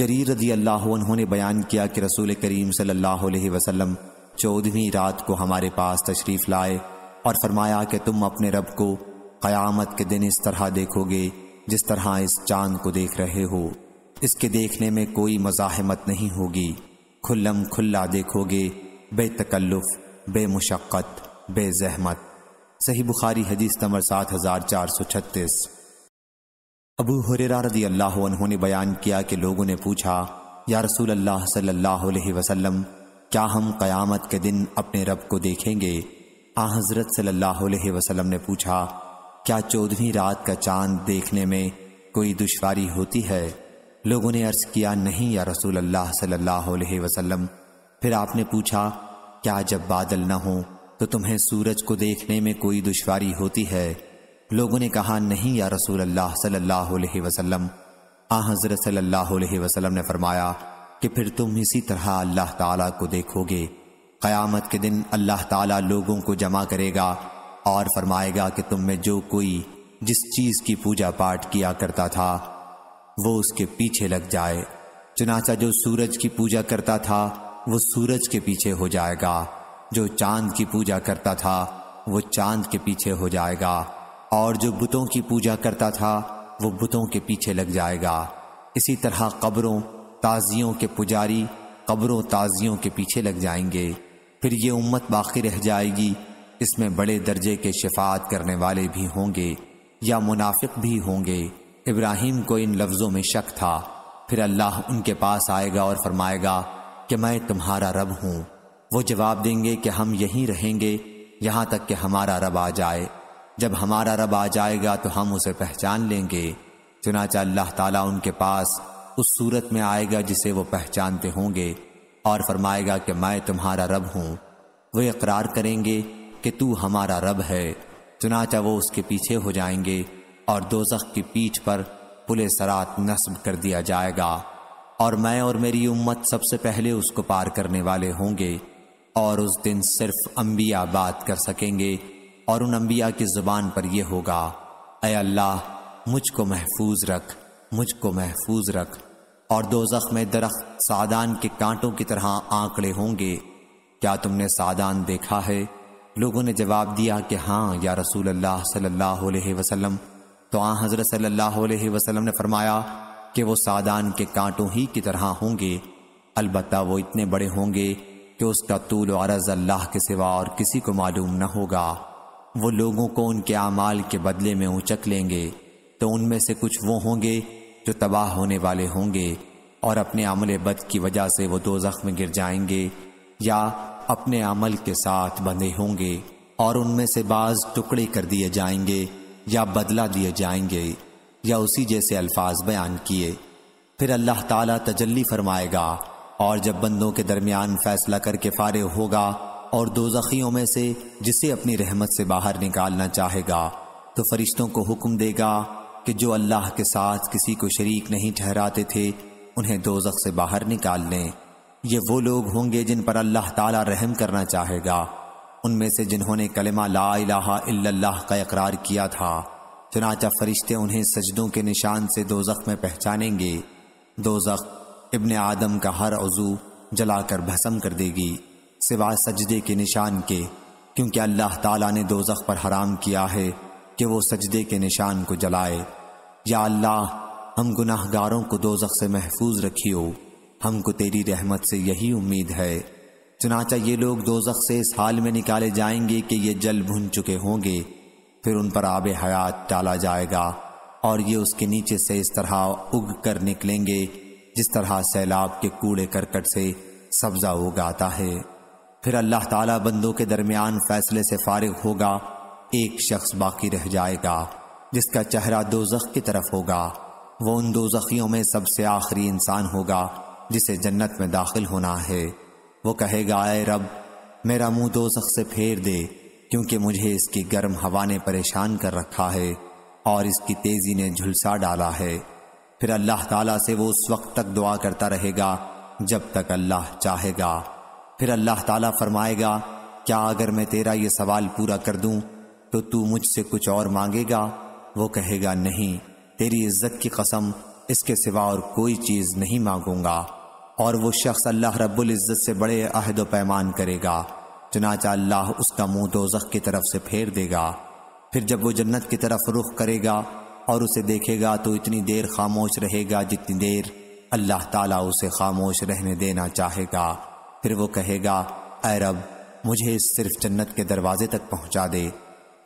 जरीर रदी अल्लाह उन्होंने बयान किया कि रसूल करीम सल्लल्लाहु अलैहि वसल्लम चौदहवीं रात को हमारे पास तशरीफ़ लाए और फरमाया कि तुम अपने रब को क़यामत के दिन इस तरह देखोगे जिस तरह इस चांद को देख रहे हो इसके देखने में कोई मजाहमत नहीं होगी खुल्लम खुल्ला देखोगे बेतकल्लुफ बेमुशक्क़त बेजहमत सही बुखारी हदीस नंबर सात हज़ार चार सौ छत्तीस अबू हुरेरा रदी अल्लाह उन्होंने बयान किया कि लोगों ने पूछा या रसूल अल्लाह सल्लल्लाहु अलैहि वसल्लम क्या हम क़यामत के दिन अपने रब को देखेंगे आ हज़रत सल्लल्लाहु अलैहि वसल्लम ने पूछा क्या चौदहवीं रात का चांद देखने में कोई दुश्वारी होती है लोगों ने अर्ज किया नहीं या रसूल अल्लाह सल्लल्लाहु अलैहि वसल्लम फिर आपने पूछा क्या जब बादल न हो तो तुम्हें सूरज को देखने में कोई दुश्वारी होती है लोगों ने कहा नहीं या रसूल अल्लाह सल्लल्लाहु अलैहि वसल्लम आ हज़रत सल्लल्लाहु अलैहि वसल्लम ने फरमाया कि फिर तुम इसी तरह अल्लाह ताला को देखोगे क़यामत के दिन अल्लाह ताला लोगों को जमा करेगा और फरमाएगा कि तुम में जो कोई जिस चीज की पूजा पाठ किया करता था वो उसके पीछे लग जाए चुनाचा जो सूरज की पूजा करता था वो सूरज के पीछे हो जाएगा जो चांद की पूजा करता था वो चांद के पीछे हो जाएगा और जो बुतों की पूजा करता था वो बुतों के पीछे लग जाएगा इसी तरह कब्रों ताजियों के पुजारी कब्रों ताजियों के पीछे लग जाएंगे फिर ये उम्मत बाकी रह जाएगी इसमें बड़े दर्जे के शिफात करने वाले भी होंगे या मुनाफिक भी होंगे इब्राहिम को इन लफ्ज़ों में शक था फिर अल्लाह उनके पास आएगा और फरमाएगा कि मैं तुम्हारा रब हूँ वो जवाब देंगे कि हम यहीं रहेंगे यहाँ तक कि हमारा रब आ जाए जब हमारा रब आ जाएगा तो हम उसे पहचान लेंगे चुनाचा अल्लाह ताला उनके पास उस सूरत में आएगा जिसे वो पहचानते होंगे और फरमाएगा कि मैं तुम्हारा रब हूँ वो इकरार करेंगे कि तू हमारा रब है चुनाचा वो उसके पीछे हो जाएंगे और दोजख की पीठ पर पुले सरात नस्ब कर दिया जाएगा और मैं और मेरी उम्मत सबसे पहले उसको पार करने वाले होंगे और उस दिन सिर्फ अम्बिया बात कर सकेंगे और उन अम्बिया की ज़ुबान पर यह होगा अय अल्लाह मुझको महफूज रख मुझको महफूज रख और दोजख में दरख्त सादान के कांटों की तरह आंकड़े होंगे क्या तुमने सादान देखा है लोगों ने जवाब दिया कि हाँ या रसूल अल्लाह सल्लल्लाहु अलैहि वसल्लम तो आ हाँ, हज़रत सल्लल्लाहु अलैहि वसल्लम ने फरमाया कि वो सादान के कांटों ही की तरह होंगे अलबत् वो इतने बड़े होंगे कि उसका तूल अरज अल्लाह के सिवा और किसी को मालूम न होगा वो लोगों को उनके अमाल के बदले में उचक लेंगे तो उनमें से कुछ वो होंगे जो तबाह होने वाले होंगे और अपने अमले बद की वजह से वो दो जख्म गिर जाएंगे या अपने अमल के साथ बंधे होंगे और उनमें से बाज टुकड़े कर दिए जाएंगे या बदला दिए जाएंगे या उसी जैसे अल्फाज बयान किए फिर अल्लाह ताला तजल्ली फरमाएगा और जब बंदों के दरमियान फैसला करके फारे होगा और दो जखियों में से जिसे अपनी रहमत से बाहर निकालना चाहेगा तो फरिश्तों को हुक्म देगा कि जो अल्लाह के साथ किसी को शरीक नहीं ठहराते थे उन्हें दोजख से बाहर निकाल लें ये वो लोग होंगे जिन पर अल्लाह ताला रहम करना चाहेगा उनमें से जिन्होंने कलमा ला इल्लल्लाह का इकरार किया था चुनाचा फरिश्ते उन्हें सजदों के निशान से दोजख में पहचानेंगे दोजख इब्न आदम का हर अजू जलाकर भस्म कर देगी सिवा सजदे के निशान के क्योंकि अल्लाह ताला ने दोजख पर हराम किया है कि वो सजदे के निशान को जलाए या अल्लाह हम गुनाहगारों को दोजख से महफूज रखियो हमको तेरी रहमत से यही उम्मीद है चुनाचा ये लोग दोजख से इस हाल में निकाले जाएंगे कि ये जल भुन चुके होंगे फिर उन पर आब हयात डाला जाएगा और ये उसके नीचे से इस तरह उग कर निकलेंगे जिस तरह सैलाब के कूड़े करकट से सब्जा उगाता है फिर अल्लाह ताला बंदों के दरमियान फैसले से फारिग होगा एक शख्स बाकी रह जाएगा जिसका चेहरा दोजख की तरफ होगा वो उन दोजखियों में सबसे आखिरी इंसान होगा जिसे जन्नत में दाखिल होना है वो कहेगा आए रब मेरा मुंह दो से फेर दे क्योंकि मुझे इसकी गर्म हवा ने परेशान कर रखा है और इसकी तेज़ी ने झुलसा डाला है फिर अल्लाह ताला से वो उस वक्त तक दुआ करता रहेगा जब तक अल्लाह चाहेगा फिर अल्लाह ताला फरमाएगा क्या अगर मैं तेरा ये सवाल पूरा कर दूं तो तू मुझसे कुछ और मांगेगा वो कहेगा नहीं तेरी इज्जत की कसम इसके सिवा और कोई चीज़ नहीं मांगूंगा और वो शख्स अल्लाह रब्बुल इज़्ज़त से बड़े अहद पैमान करेगा चनाचा अल्लाह उसका मुंह जख की तरफ से फेर देगा फिर जब वो जन्नत की तरफ रुख करेगा और उसे देखेगा तो इतनी देर खामोश रहेगा जितनी देर अल्लाह ताला उसे खामोश रहने देना चाहेगा फिर वो कहेगा अरब मुझे सिर्फ जन्नत के दरवाजे तक पहुंचा दे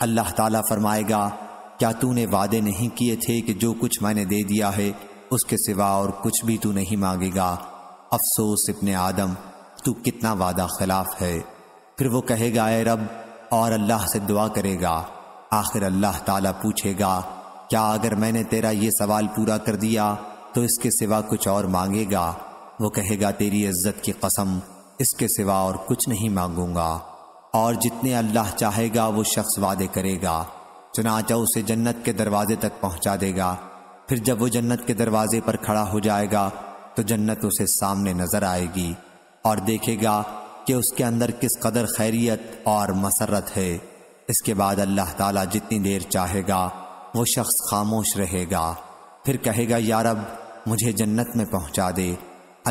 अल्लाह ताला फरमाएगा क्या तूने वादे नहीं किए थे कि जो कुछ मैंने दे दिया है उसके सिवा और कुछ भी तू नहीं मांगेगा अफसोस इतने आदम तू कितना वादा खिलाफ है फिर वो कहेगा ए रब और अल्लाह से दुआ करेगा आखिर अल्लाह ताला पूछेगा क्या अगर मैंने तेरा ये सवाल पूरा कर दिया तो इसके सिवा कुछ और मांगेगा वो कहेगा तेरी इज्जत की कसम इसके सिवा और कुछ नहीं मांगूंगा और जितने अल्लाह चाहेगा वो शख्स वादे करेगा चुनाचा उसे जन्नत के दरवाजे तक पहुंचा देगा फिर जब वो जन्नत के दरवाजे पर खड़ा हो जाएगा तो जन्नत उसे सामने नजर आएगी और देखेगा कि उसके अंदर किस कदर खैरियत और मसरत है इसके बाद अल्लाह ताला जितनी देर चाहेगा वो शख्स खामोश रहेगा फिर कहेगा यारब मुझे जन्नत में पहुंचा दे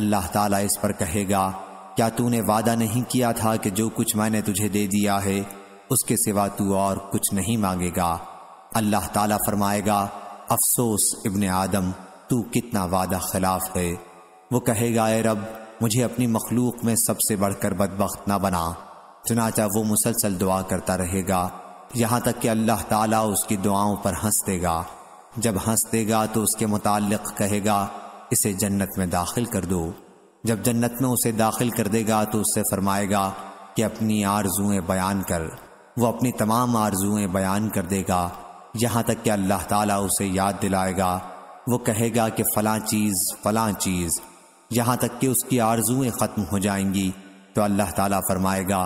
अल्लाह ताला इस पर कहेगा क्या तूने वादा नहीं किया था कि जो कुछ मैंने तुझे दे दिया है उसके सिवा तू और कुछ नहीं मांगेगा अल्लाह ताला फरमाएगा अफसोस इब्ने आदम तू कितना वादा खिलाफ है वो कहेगा ए रब मुझे अपनी मखलूक में सबसे बढ़कर बदबख्त ना बना चुनाचा वो मुसलसल दुआ करता रहेगा यहाँ तक कि अल्लाह ताला उसकी दुआओं पर हंस देगा जब हंस देगा तो उसके मुतालिक कहेगा इसे जन्नत में दाखिल कर दो जब जन्नत में उसे दाखिल कर देगा तो उससे फरमाएगा कि अपनी आरजुएं बयान कर वो अपनी तमाम आरजुएं बयान कर देगा यहाँ तक कि अल्लाह ताला उसे याद दिलाएगा वो कहेगा कि फ़लाँ चीज़ फ़लाँ चीज़ यहां तक कि उसकी आरजुएं ख़त्म हो जाएंगी तो अल्लाह ताला फरमाएगा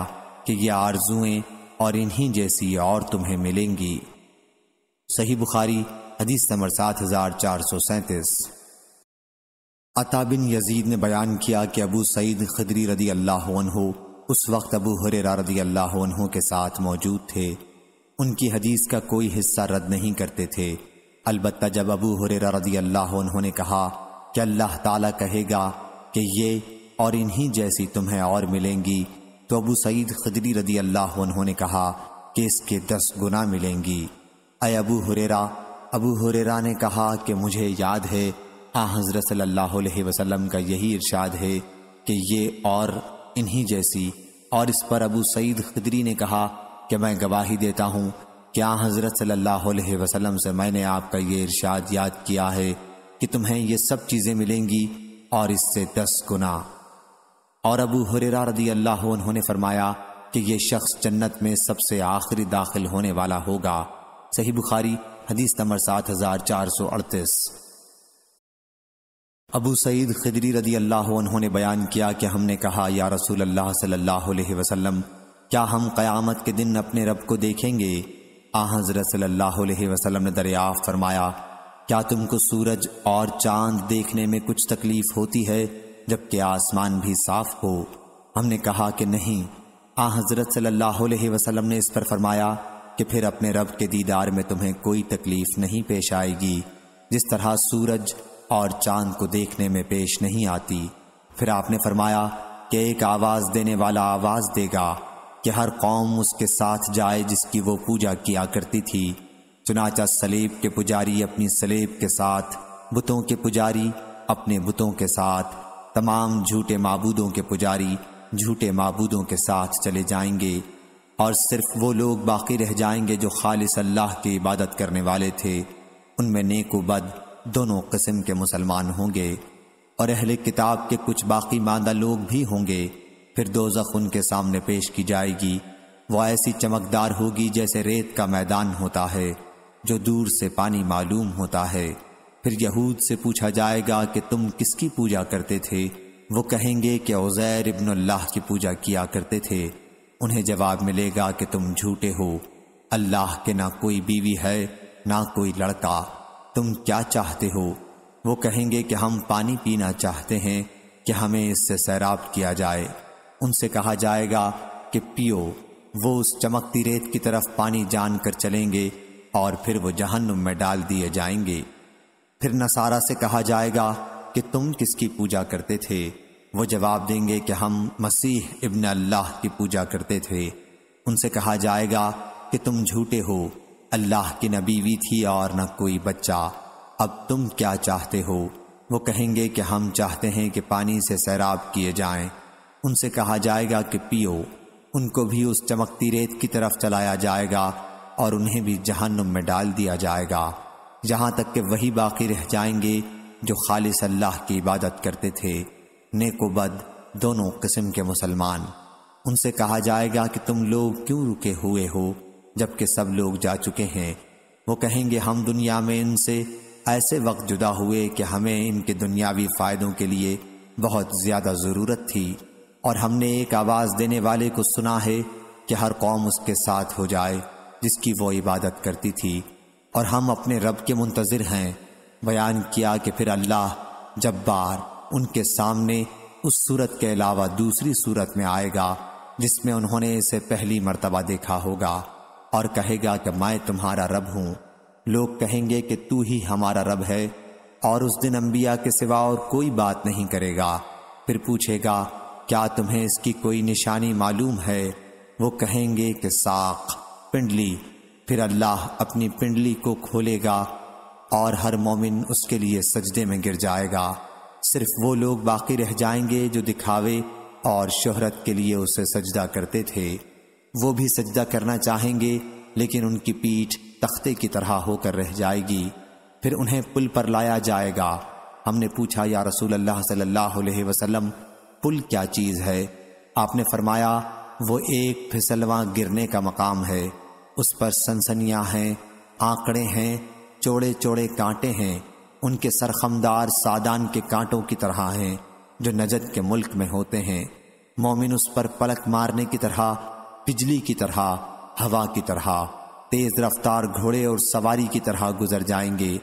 कि ये आरजुएं और इन्हीं जैसी और तुम्हें मिलेंगी सही बुखारी हदीस नंबर सात हज़ार चार सौ सैंतीस अताबिन यजीद ने बयान किया कि अबू सईद खदरी रदी अल्लाह उस वक्त अबू हुर रदी अल्लाह के साथ मौजूद थे उनकी हदीस का कोई हिस्सा रद्द नहीं करते थे अलबत् जब अबू हुर रदी अल्लाह ने कहा कि अल्लाह ताला कहेगा कि ये और इन्हीं जैसी तुम्हें और मिलेंगी तो अबू सईद खजरी रदी अल्लाह उन्होंने कहा कि इसके दस गुना मिलेंगी अय अबू हुरेरा अबू हुरेरा ने कहा कि मुझे याद है आ हाँ हज़रत सल्लल्लाहु अलैहि वसल्लम का यही इरशाद है कि ये और इन्हीं जैसी और इस पर अबू सईद खदरी ने कहा कि मैं गवाही देता हूँ कि आ हज़रत सल्लल्लाहु अलैहि वसल्लम से मैंने आपका ये इरशाद याद किया है कि तुम्हें ये सब चीज़ें मिलेंगी और इससे दस गुना और अबू हुरेरा रदी अल्लाह उन्होंने फरमाया कि ये शख्स जन्नत में सबसे आखिरी दाखिल होने वाला होगा सही बुखारी हदीस नंबर सात हजार चार सौ अड़तीस अबू सईद खिदरी रदी अल्लाह उन्होंने बयान किया कि हमने कहा या रसूल अल्लाह सल्लल्लाहु अलैहि वसल्लम क्या हम क़यामत के दिन अपने रब को देखेंगे आ हज़रत सल्लल्लाहु अलैहि वसल्लम ने दरियाफ़ फरमाया क्या तुमको सूरज और चांद देखने में कुछ तकलीफ होती है जबकि आसमान भी साफ हो हमने कहा कि नहीं आ हाँ, हज़रत सल्लल्लाहु वसल्लम ने इस पर फरमाया कि फिर अपने रब के दीदार में तुम्हें कोई तकलीफ नहीं पेश आएगी जिस तरह सूरज और चांद को देखने में पेश नहीं आती फिर आपने फरमाया कि एक आवाज़ देने वाला आवाज़ देगा कि हर कौम उसके साथ जाए जिसकी वो पूजा किया करती थी चुनाचा सलेब के पुजारी अपनी सलेब के साथ बुतों के पुजारी अपने बुतों के साथ तमाम झूठे मबूदों के पुजारी झूठे मबूदों के साथ चले जाएंगे और सिर्फ वो लोग बाकी रह जाएंगे जो खालिस अल्लाह की इबादत करने वाले थे उनमें नेक बद दोनों कस्म के मुसलमान होंगे और अहल किताब के कुछ बाकी मादा लोग भी होंगे फिर दो जख उनके सामने पेश की जाएगी वह ऐसी चमकदार होगी जैसे रेत का मैदान होता है जो दूर से पानी मालूम होता है फिर यहूद से पूछा जाएगा कि तुम किसकी पूजा करते थे वो कहेंगे कि उज़ैर अल्लाह की पूजा किया करते थे उन्हें जवाब मिलेगा कि तुम झूठे हो अल्लाह के ना कोई बीवी है ना कोई लड़का तुम क्या चाहते हो वो कहेंगे कि हम पानी पीना चाहते हैं कि हमें इससे सैराब किया जाए उनसे कहा जाएगा कि पियो वो उस चमकती रेत की तरफ पानी जान कर चलेंगे और फिर वो जहन्नुम में डाल दिए जाएंगे फिर नसारा से कहा जाएगा कि तुम किसकी पूजा करते थे वो जवाब देंगे कि हम मसीह इब्न अल्लाह की पूजा करते थे उनसे कहा जाएगा कि तुम झूठे हो अल्लाह की न बीवी थी और न कोई बच्चा अब तुम क्या चाहते हो वो कहेंगे कि हम चाहते हैं कि पानी से सैराब किए जाएं। उनसे कहा जाएगा कि पियो उनको भी उस चमकती रेत की तरफ चलाया जाएगा और उन्हें भी जहन्नुम में डाल दिया जाएगा यहाँ तक कि वही बाकी रह जाएंगे जो खालिस अल्लाह की इबादत करते थे नेकोबद दोनों किस्म के मुसलमान उनसे कहा जाएगा कि तुम लोग क्यों रुके हुए हो जबकि सब लोग जा चुके हैं वो कहेंगे हम दुनिया में इनसे ऐसे वक्त जुदा हुए कि हमें इनके दुनियावी फ़ायदों के लिए बहुत ज़्यादा ज़रूरत थी और हमने एक आवाज़ देने वाले को सुना है कि हर कौम उसके साथ हो जाए जिसकी वो इबादत करती थी और हम अपने रब के मुंतज़र हैं बयान किया कि फिर अल्लाह जब बार उनके सामने उस सूरत के अलावा दूसरी सूरत में आएगा जिसमें उन्होंने इसे पहली मर्तबा देखा होगा और कहेगा कि मैं तुम्हारा रब हूँ लोग कहेंगे कि तू ही हमारा रब है और उस दिन अंबिया के सिवा और कोई बात नहीं करेगा फिर पूछेगा क्या तुम्हें इसकी कोई निशानी मालूम है वो कहेंगे कि साख पिंडली फिर अल्लाह अपनी पिंडली को खोलेगा और हर मोमिन उसके लिए सजदे में गिर जाएगा सिर्फ वो लोग बाकी रह जाएंगे जो दिखावे और शोहरत के लिए उसे सजदा करते थे वो भी सजदा करना चाहेंगे लेकिन उनकी पीठ तख्ते की तरह होकर रह जाएगी फिर उन्हें पुल पर लाया जाएगा हमने पूछा या रसूल अल्लाह सल्लल्लाहु अलैहि वसल्लम पुल क्या चीज़ है आपने फरमाया वो एक फिसलवा गिरने का मकाम है उस पर सनसनियाँ हैं आंकड़े हैं चौड़े चौड़े कांटे हैं उनके सरखमदार सादान के कांटों की तरह हैं जो नजद के मुल्क में होते हैं मोमिन उस पर पलक मारने की तरह बिजली की तरह हवा की तरह तेज रफ्तार घोड़े और सवारी की तरह गुजर जाएंगे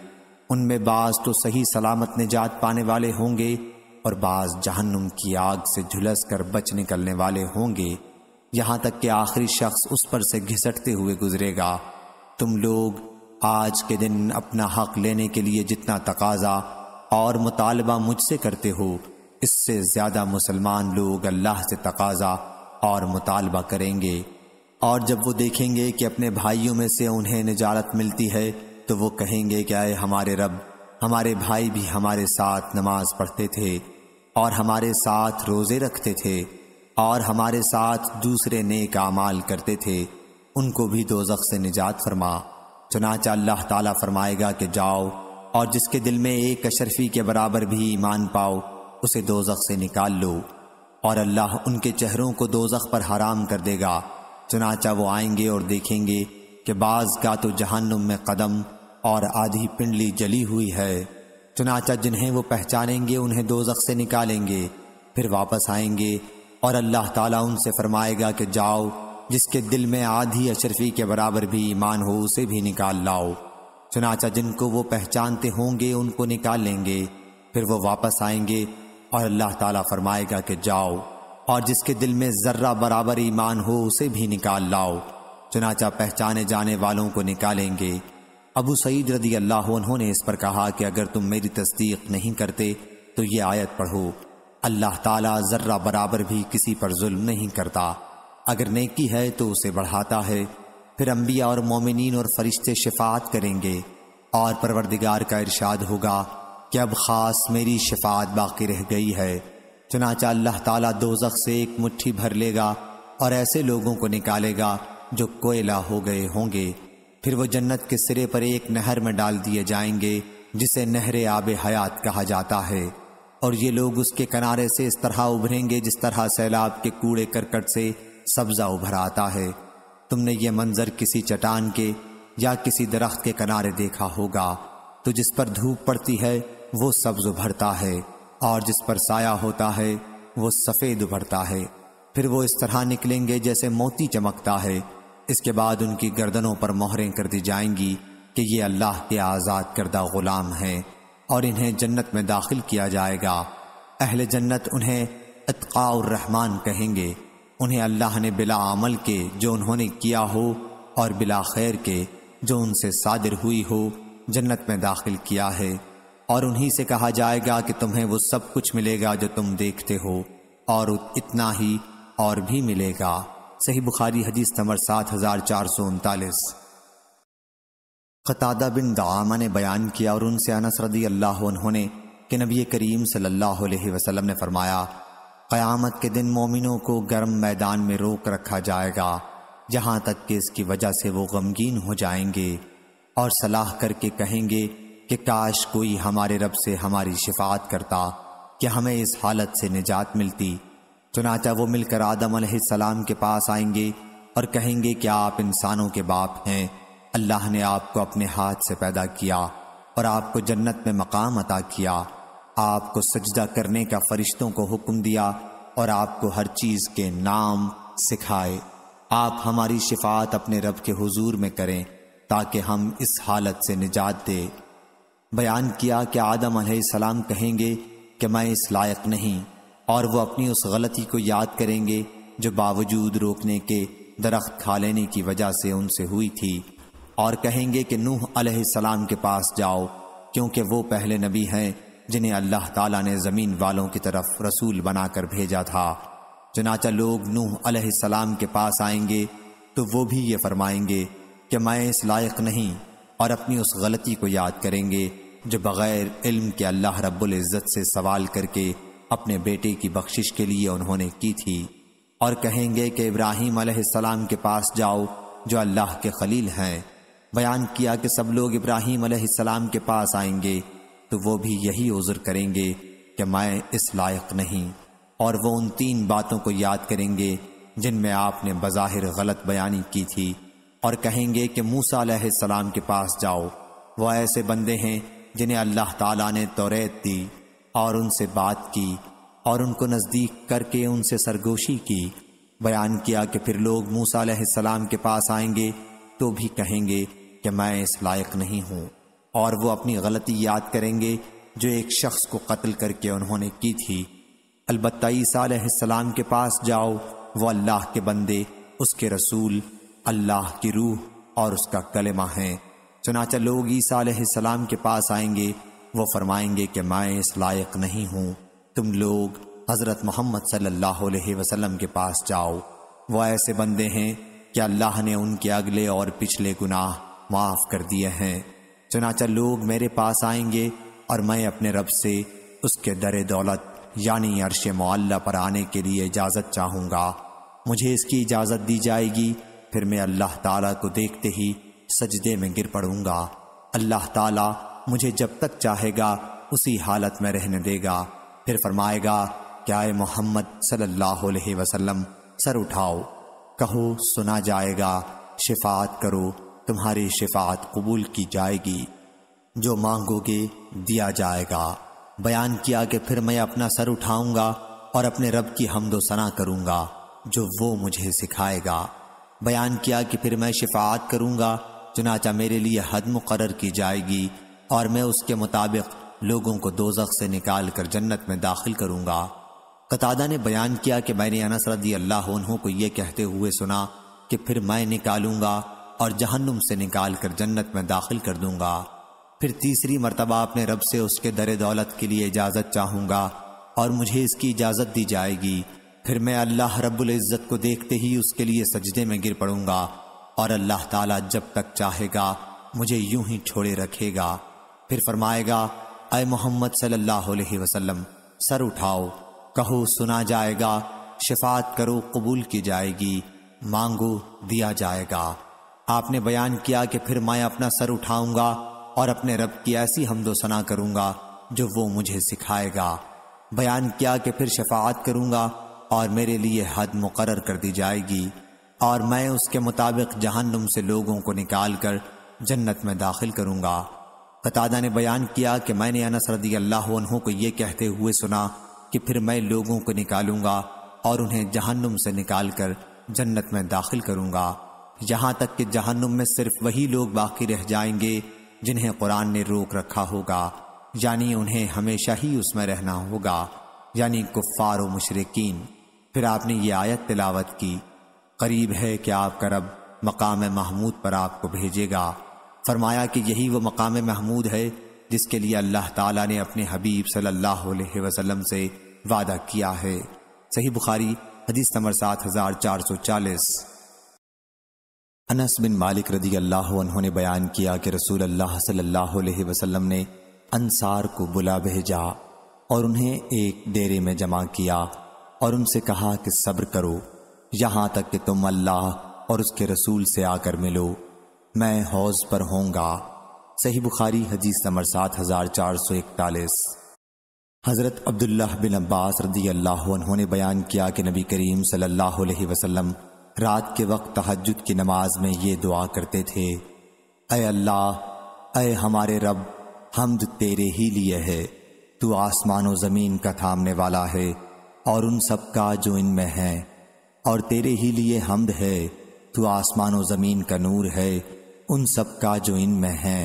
उनमें बाज तो सही सलामत निजात पाने वाले होंगे और बाज जहन्नुम की आग से झुलस कर बच निकलने वाले होंगे यहां तक कि आखिरी शख्स उस पर से घिसटते हुए गुजरेगा तुम लोग आज के दिन अपना हक लेने के लिए जितना तकाजा और मुतालबा मुझसे करते हो इससे ज़्यादा मुसलमान लोग अल्लाह से तकाजा और मुतालबा करेंगे और जब वो देखेंगे कि अपने भाइयों में से उन्हें निजारत मिलती है तो वो कहेंगे कि आए हमारे रब हमारे भाई भी हमारे साथ नमाज पढ़ते थे और हमारे साथ रोज़े रखते थे और हमारे साथ दूसरे नेक कामाल करते थे उनको भी दो से निजात फरमा चुनाचा अल्लाह ताला फरमाएगा कि जाओ और जिसके दिल में एक अशरफी के बराबर भी ईमान पाओ उसे दोजख से निकाल लो और अल्लाह उनके चेहरों को दोजख पर हराम कर देगा चुनाचा वो आएंगे और देखेंगे कि बाज का तो जहन्नुम में कदम और आधी पिंडली जली हुई है चुनाचा जिन्हें वो पहचानेंगे उन्हें दोजख से निकालेंगे फिर वापस आएंगे और अल्लाह ताला उनसे फरमाएगा कि जाओ जिसके दिल में आधी अशरफी के बराबर भी ईमान हो उसे भी निकाल लाओ चुनाचा जिनको वो पहचानते होंगे उनको निकाल लेंगे फिर वो वापस आएंगे और अल्लाह ताला फरमाएगा कि जाओ और जिसके दिल में ज़र्रा बराबर ईमान हो उसे भी निकाल लाओ चुनाचा पहचाने जाने वालों को निकालेंगे अबू सईद रदी अल्लाह उन्होंने इस पर कहा कि अगर तुम मेरी तस्दीक नहीं करते तो ये आयत पढ़ो अल्लाह ताला जर्रा बराबर भी किसी पर जुल्म नहीं करता अगर नेकी है तो उसे बढ़ाता है फिर अम्बिया और मोमिन और फरिश्ते शिफात करेंगे और परवरदिगार का इरशाद होगा कि अब ख़ास मेरी शिफात बाकी रह गई है चुनाचा अल्लाह ताला दोजख से एक मुट्ठी भर लेगा और ऐसे लोगों को निकालेगा जो कोयला हो गए होंगे फिर वो जन्नत के सिरे पर एक नहर में डाल दिए जाएंगे जिसे नहर आब हयात कहा जाता है और ये लोग उसके किनारे से इस तरह उभरेंगे जिस तरह सैलाब के कूड़े करकट से सब्जा उभर आता है तुमने ये मंजर किसी चटान के या किसी दरख्त के किनारे देखा होगा तो जिस पर धूप पड़ती है वो सब्ज उभरता है और जिस पर साया होता है वो सफ़ेद उभरता है फिर वो इस तरह निकलेंगे जैसे मोती चमकता है इसके बाद उनकी गर्दनों पर मोहरें कर दी जाएंगी कि ये अल्लाह के आज़ाद करदा ग़ुलाम हैं और इन्हें जन्नत में दाखिल किया जाएगा अहल जन्नत उन्हें रहमान कहेंगे उन्हें अल्लाह ने बिला अमल के जो उन्होंने किया हो और बिला खैर के जो उनसे सादिर हुई हो जन्नत में दाखिल किया है और उन्हीं से कहा जाएगा कि तुम्हें वो सब कुछ मिलेगा जो तुम देखते हो और इतना ही और भी मिलेगा सही बुखारी हदीस नंबर सात हजार चार सौ उनतालीस कतादा बिन दामा ने बयान किया और उनसे अनस रदी अल्लाह उन्होंने कि नबी करीम सल्लल्लाहु अलैहि वसल्लम ने फरमाया क़यामत के दिन मोमिनों को गर्म मैदान में रोक रखा जाएगा जहाँ तक कि इसकी वजह से वो गमगीन हो जाएंगे और सलाह करके कहेंगे कि काश कोई हमारे रब से हमारी शिफात करता कि हमें इस हालत से निजात मिलती चुनाचा वो मिलकर आदम सलाम के पास आएंगे और कहेंगे कि आप इंसानों के बाप हैं अल्लाह ने आपको अपने हाथ से पैदा किया और आपको जन्नत में मकाम अता किया आपको सजदा करने का फरिश्तों को हुक्म दिया और आपको हर चीज़ के नाम सिखाए आप हमारी शिफात अपने रब के हुजूर में करें ताकि हम इस हालत से निजात दे बयान किया कि आदम सलाम कहेंगे कि मैं इस लायक नहीं और वो अपनी उस गलती को याद करेंगे जो बावजूद रोकने के दरख्त खा लेने की वजह से उनसे हुई थी और कहेंगे कि नूह अलैहिस्सलाम के पास जाओ क्योंकि वो पहले नबी हैं जिन्हें अल्लाह ताला ने ज़मीन वालों की तरफ रसूल बनाकर भेजा था चनाचा लोग नूह अलैहिस्सलाम के पास आएंगे तो वो भी ये फरमाएंगे कि मैं इस लायक नहीं और अपनी उस गलती को याद करेंगे जो बग़ैर इल्म के अल्लाह रब्बुल इज़्ज़त से सवाल करके अपने बेटे की बख्शिश के लिए उन्होंने की थी और कहेंगे कि इब्राहिम अलैहिस्सलाम के पास जाओ जो अल्लाह के खलील हैं बयान किया कि सब लोग इब्राहिम सलाम के पास आएंगे तो वो भी यही उज़र करेंगे कि मैं इस लायक नहीं और वो उन तीन बातों को याद करेंगे जिनमें आपने बज़ाहिर गलत बयानी की थी और कहेंगे कि मूसा सलाम के पास जाओ वह ऐसे बंदे हैं जिन्हें अल्लाह ताला ने तोरेत दी और उनसे बात की और उनको नज़दीक करके उनसे सरगोशी की बयान किया कि फिर लोग मूसा के पास आएंगे तो भी कहेंगे कि मैं इस लायक नहीं हूँ और वो अपनी गलती याद करेंगे जो एक शख्स को कत्ल करके उन्होंने की थी अलबत् ईसीम के पास जाओ वो अल्लाह के बंदे उसके रसूल अल्लाह की रूह और उसका कलमा है चुनाचा लोग ईसीम के पास आएंगे वो फरमाएंगे कि मैं इस लायक नहीं हूँ तुम लोग हज़रत मोहम्मद सल्लाम के पास जाओ वह ऐसे बंदे हैं कि अल्लाह ने उनके अगले और पिछले गुनाह माफ़ कर दिए हैं चनाचा लोग मेरे पास आएंगे और मैं अपने रब से उसके दर दौलत यानी अरश मोल्ला पर आने के लिए इजाज़त चाहूँगा मुझे इसकी इजाज़त दी जाएगी फिर मैं अल्लाह ताला को देखते ही सजदे में गिर पड़ूंगा अल्लाह ताला मुझे जब तक चाहेगा उसी हालत में रहने देगा फिर फरमाएगा क्या मोहम्मद सल्लल्लाहु अलैहि वसल्लम सर उठाओ कहो सुना जाएगा शिफात करो तुम्हारी शिफात कबूल की जाएगी जो मांगोगे दिया जाएगा बयान किया कि फिर मैं अपना सर उठाऊंगा और अपने रब की हमदो सना करूंगा जो वो मुझे सिखाएगा बयान किया कि फिर मैं शिफात करूंगा चुनाचा मेरे लिए हद मुकर की जाएगी और मैं उसके मुताबिक लोगों को दोजख से निकाल कर जन्नत में दाखिल करूंगा कतादा ने बयान किया कि मैंने अनसरदी रदी अल्लाह को यह कहते हुए सुना कि फिर मैं निकालूंगा और जहन्नुम से निकाल कर जन्नत में दाखिल कर दूंगा फिर तीसरी मरतबा अपने रब से उसके दर दौलत के लिए इजाज़त चाहूंगा और मुझे इसकी इजाज़त दी जाएगी फिर मैं अल्लाह रब्बुल इज़्ज़त को देखते ही उसके लिए सजदे में गिर पड़ूंगा और अल्लाह ताला जब तक चाहेगा मुझे यूं ही छोड़े रखेगा फिर फरमाएगा अय मोहम्मद सल्लल्लाहु अलैहि वसल्लम सर उठाओ कहो सुना जाएगा शिफात करो कबूल की जाएगी मांगो दिया जाएगा आपने बयान किया कि फिर मैं अपना सर उठाऊंगा और अपने रब की ऐसी हमदोसना करूंगा जो वो मुझे सिखाएगा बयान किया कि फिर शफात करूंगा और मेरे लिए हद मुकर कर दी जाएगी और मैं उसके मुताबिक जहन्नुम से लोगों को निकाल कर जन्नत में दाखिल करूंगा कतादा ने बयान किया कि मैंने अनस रदी अल्लाह को ये कहते हुए सुना कि फिर मैं लोगों को निकालूंगा और उन्हें जहन्नुम से निकाल कर जन्नत में दाखिल करूंगा यहाँ तक कि जहन्नुम में सिर्फ वही लोग बाकी रह जाएंगे जिन्हें कुरान ने रोक रखा होगा यानी उन्हें हमेशा ही उसमें रहना होगा यानी कुफ़ार व मुशरकिन फिर आपने ये आयत तिलावत की करीब है कि आपका रब मकाम महमूद पर आपको भेजेगा फरमाया कि यही वो मकाम महमूद है जिसके लिए अल्लाह ताला ने अपने हबीब सल्लल्लाहु अलैहि वसल्लम से वादा किया है सही बुखारी हदीस नंबर सात हजार चार सौ चालीस अनस बिन मालिक रदी अल्लाह उन्होंने बयान किया कि रसूल अल्लाह सल्लल्लाहु अलैहि वसल्लम ने अनसार को बुला भेजा और उन्हें एक डेरे में जमा किया और उनसे कहा कि सब्र करो यहाँ तक कि तुम अल्लाह और उसके रसूल से आकर मिलो मैं हौज पर होंगा सही बुखारी हजीस नंबर सात हजार चार सौ इकतालीस हज़रत अब्दुल्ला बिन अब्बास रदी अल्लाह उन्होंने बयान किया कि नबी करीम सल्लल्लाहु अलैहि वसल्लम रात के वक्त तहजद की नमाज में ये दुआ करते थे अय अल्लाह अय हमारे रब हमद तेरे ही लिए है तू आसमान व ज़मीन का थामने वाला है और उन सब का जो इनमें है और तेरे ही लिए हमद है तू आसमान व ज़मीन का नूर है उन सब का जो इनमें है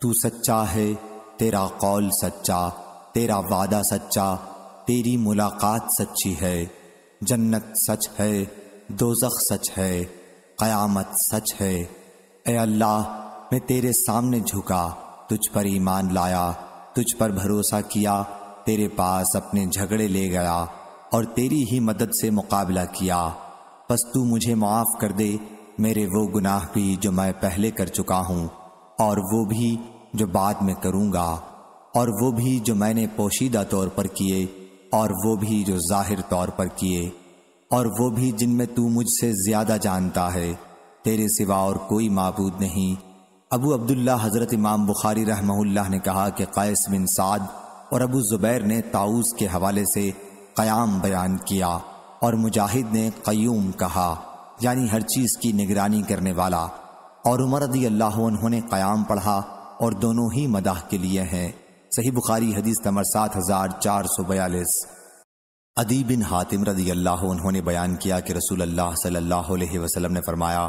तू सच्चा है तेरा कौल सच्चा तेरा वादा सच्चा तेरी मुलाकात सच्ची है जन्नत सच है दोजख सच है क़यामत सच है ए अल्लाह मैं तेरे सामने झुका तुझ पर ईमान लाया तुझ पर भरोसा किया तेरे पास अपने झगड़े ले गया और तेरी ही मदद से मुकाबला किया बस तू मुझे माफ़ कर दे मेरे वो गुनाह भी जो मैं पहले कर चुका हूँ और वो भी जो बाद में करूँगा और वो भी जो मैंने पोशीदा तौर पर किए और वो भी जो जाहिर तौर पर किए और वो भी जिनमें तू मुझसे ज्यादा जानता है तेरे सिवा और कोई मबूद नहीं अबू अब्दुल्ला हज़रत इमाम बुखारी रहमहुल्लाह ने कहा कि कैस बिन साद और अबू ज़ुबैर ने ताऊस के हवाले से क़याम बयान किया और मुजाहिद ने क्यूम कहा यानी हर चीज़ की निगरानी करने वाला और उमर रदी अल्लाह उन्होंने क़याम पढ़ा और दोनों ही मदाह के लिए हैं सही बुखारी हदीस नंबर सात हज़ार चार सौ बयालीस अदी बिन हातिम रदी अल्लाह उन्होंने बयान किया कि रसूल अल्लाह सल्लल्लाहु अलैहि वसल्लम ने फरमाया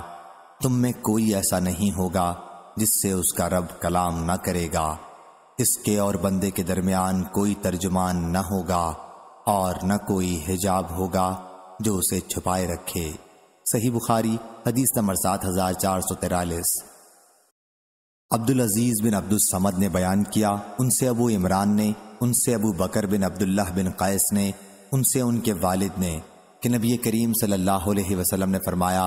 तुम में कोई ऐसा नहीं होगा जिससे उसका रब कलाम न करेगा इसके और बंदे के दरमियान कोई तर्जुमान न होगा और न कोई हिजाब होगा जो उसे छुपाए रखे सही बुखारी हदीस नंबर सात हजार चार सौ तिरालीस अब्दुल अजीज बिन अब्दुल समद ने बयान किया उनसे अबू इमरान ने उनसे अबू बकर बिन अब्दुल्लाह बिन कैस ने उनसे उनके वालिद ने कि नबी करीम सल्लल्लाहु अलैहि वसल्लम ने फरमाया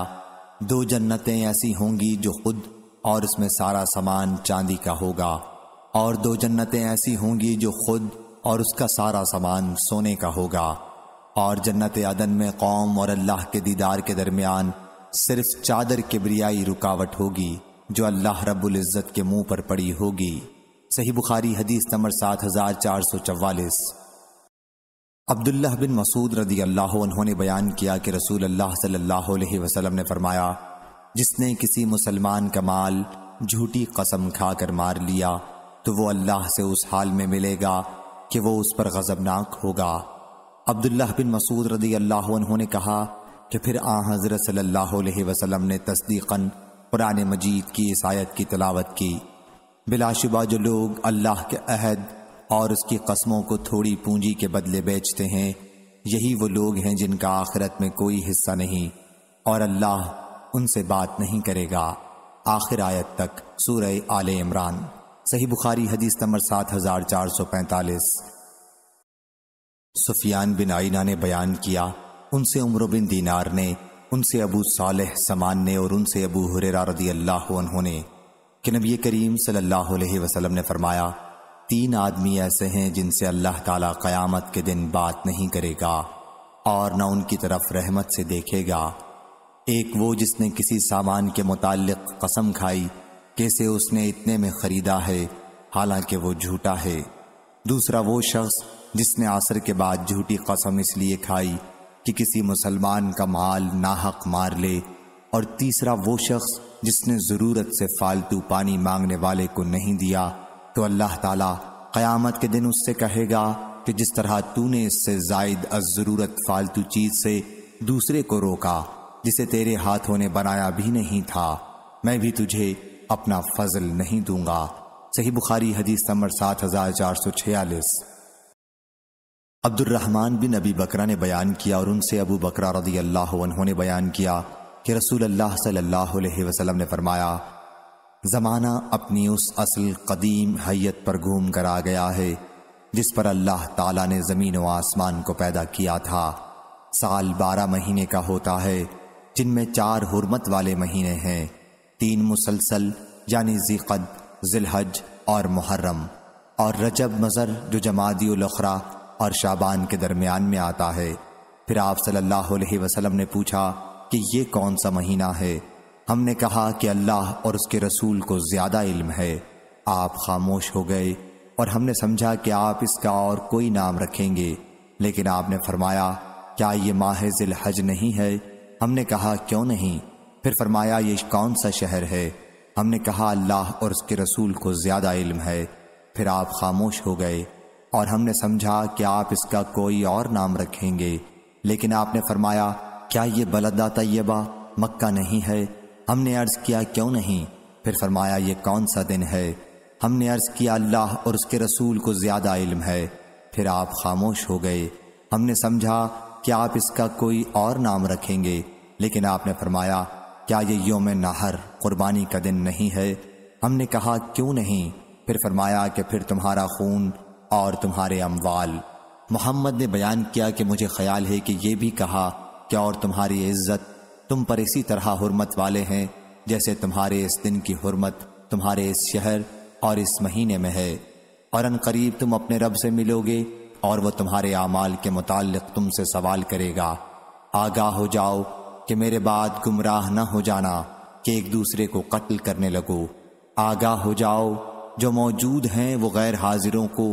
दो जन्नतें ऐसी होंगी जो खुद और उसमें सारा सामान चांदी का होगा और दो जन्नतें ऐसी होंगी जो खुद और उसका सारा सामान सोने का होगा और जन्नत अदन में कौम और अल्लाह के दीदार के दरमियान सिर्फ चादर के ब्रियाई रुकावट होगी जो अल्लाह रब्बुल इज़्ज़त के मुंह पर पड़ी होगी सही बुखारी हदीस नंबर सात हजार चार सौ चवालीस अब्दुल्ला बिन मसूद रदी अल्लाह उन्होंने बयान किया कि रसूल अल्लाह सल्लल्लाहु वसलम ने फरमाया जिसने किसी मुसलमान का माल झूठी कसम खाकर मार लिया तो वो अल्लाह से उस हाल में मिलेगा कि वो उस पर गजबनाक होगा अब्दुल्ला बिन मसूद रदी अल्लाह उन्होंने कहा कि फिर आ हज़रत सल्लल्लाहु अलैहि वसल्लम ने तस्दीकन पुराने मजीद की इस आयत की तलावत की बिलाशुबा जो लोग अल्लाह के अहद और उसकी कस्मों को थोड़ी पूंजी के बदले बेचते हैं यही वो लोग हैं जिनका आखिरत में कोई हिस्सा नहीं और अल्लाह उनसे बात नहीं करेगा आखिर आयत तक सूर आल इमरान सही बुखारी हदीस नंबर सात हजार चार सौ पैंतालीस सुफियान बिन आइना ने बयान किया उनसे उम्र बिन दीनार ने उनसे अबू सालह समान ने और उनसे अबू हुरेरा रदी अल्लाह ने कि नबी करीम सल्लल्लाहु अलैहि वसल्लम ने फरमाया तीन आदमी ऐसे हैं जिनसे अल्लाह ताला क़यामत के दिन बात नहीं करेगा और न उनकी तरफ रहमत से देखेगा एक वो जिसने किसी सामान के मुतालिक कसम खाई कैसे उसने इतने में ख़रीदा है हालांकि वो झूठा है दूसरा वो शख्स जिसने आसर के बाद झूठी कसम इसलिए खाई कि किसी मुसलमान का माल नाहक मार ले और तीसरा वो शख्स जिसने ज़रूरत से फालतू पानी मांगने वाले को नहीं दिया तो अल्लाह ताला क़यामत के दिन उससे कहेगा कि जिस तरह तूने इससे जायद ज़रूरत फालतू चीज़ से दूसरे को रोका जिसे तेरे हाथों ने बनाया भी नहीं था मैं भी तुझे अपना फजल नहीं दूंगा सही बुखारी हदीस नंबर सात हजार चार सौ छियालीस अब्दुलरहमान बिन अबी बकरा ने बयान किया और उनसे अबू बकरा रदी अल्लाह ने बयान किया कि रसूल अल्लाह सल्लल्लाहु अलैहि वसल्लम ने फरमाया ज़माना अपनी उस असल कदीम हैत पर घूम कर आ गया है जिस पर अल्लाह ताला ने ज़मीन व आसमान को पैदा किया था साल बारह महीने का होता है जिनमें चार हुरमत वाले महीने हैं तीन मुसलसल यानी जीकद जिलहज और मुहर्रम और रजब मज़र जो जमादी उलखरा और शाबान के दरमियान में आता है फिर आप सल्लल्लाहु अलैहि वसल्लम ने पूछा कि ये कौन सा महीना है हमने कहा कि अल्लाह और उसके रसूल को ज्यादा इल्म है आप खामोश हो गए और हमने समझा कि आप इसका और कोई नाम रखेंगे लेकिन आपने फरमाया क्या ये माह जिल हज नहीं है हमने कहा क्यों नहीं फिर फरमाया ये कौन सा शहर है हमने कहा अल्लाह और उसके रसूल को ज्यादा इल्म है फिर आप खामोश हो गए और हमने समझा कि आप इसका कोई और नाम रखेंगे लेकिन आपने फरमाया क्या ये बलदा तयबा मक्का नहीं है हमने अर्ज किया क्यों नहीं फिर फरमाया ये कौन सा दिन है हमने अर्ज किया अल्लाह और उसके रसूल को ज्यादा इल्म है फिर आप खामोश हो गए हमने समझा कि आप इसका कोई और नाम रखेंगे लेकिन आपने फरमाया क्या ये योम नाहर कुर्बानी का दिन नहीं है हमने कहा क्यों नहीं फिर फरमाया कि फिर तुम्हारा खून और तुम्हारे अमवाल मोहम्मद ने बयान किया कि मुझे ख्याल है कि यह भी कहा कि और तुम्हारी इज्जत तुम पर इसी तरह हुरमत वाले हैं जैसे तुम्हारे इस दिन की हुरमत तुम्हारे इस शहर और इस महीने में है और अन करीब तुम अपने रब से मिलोगे और वह तुम्हारे अमाल के मुतालिक तुमसे सवाल करेगा आगाह हो जाओ कि मेरे बाद गुमराह न हो जाना कि एक दूसरे को कत्ल करने लगो आगाह हो जाओ जो मौजूद हैं वो गैर हाजिरों को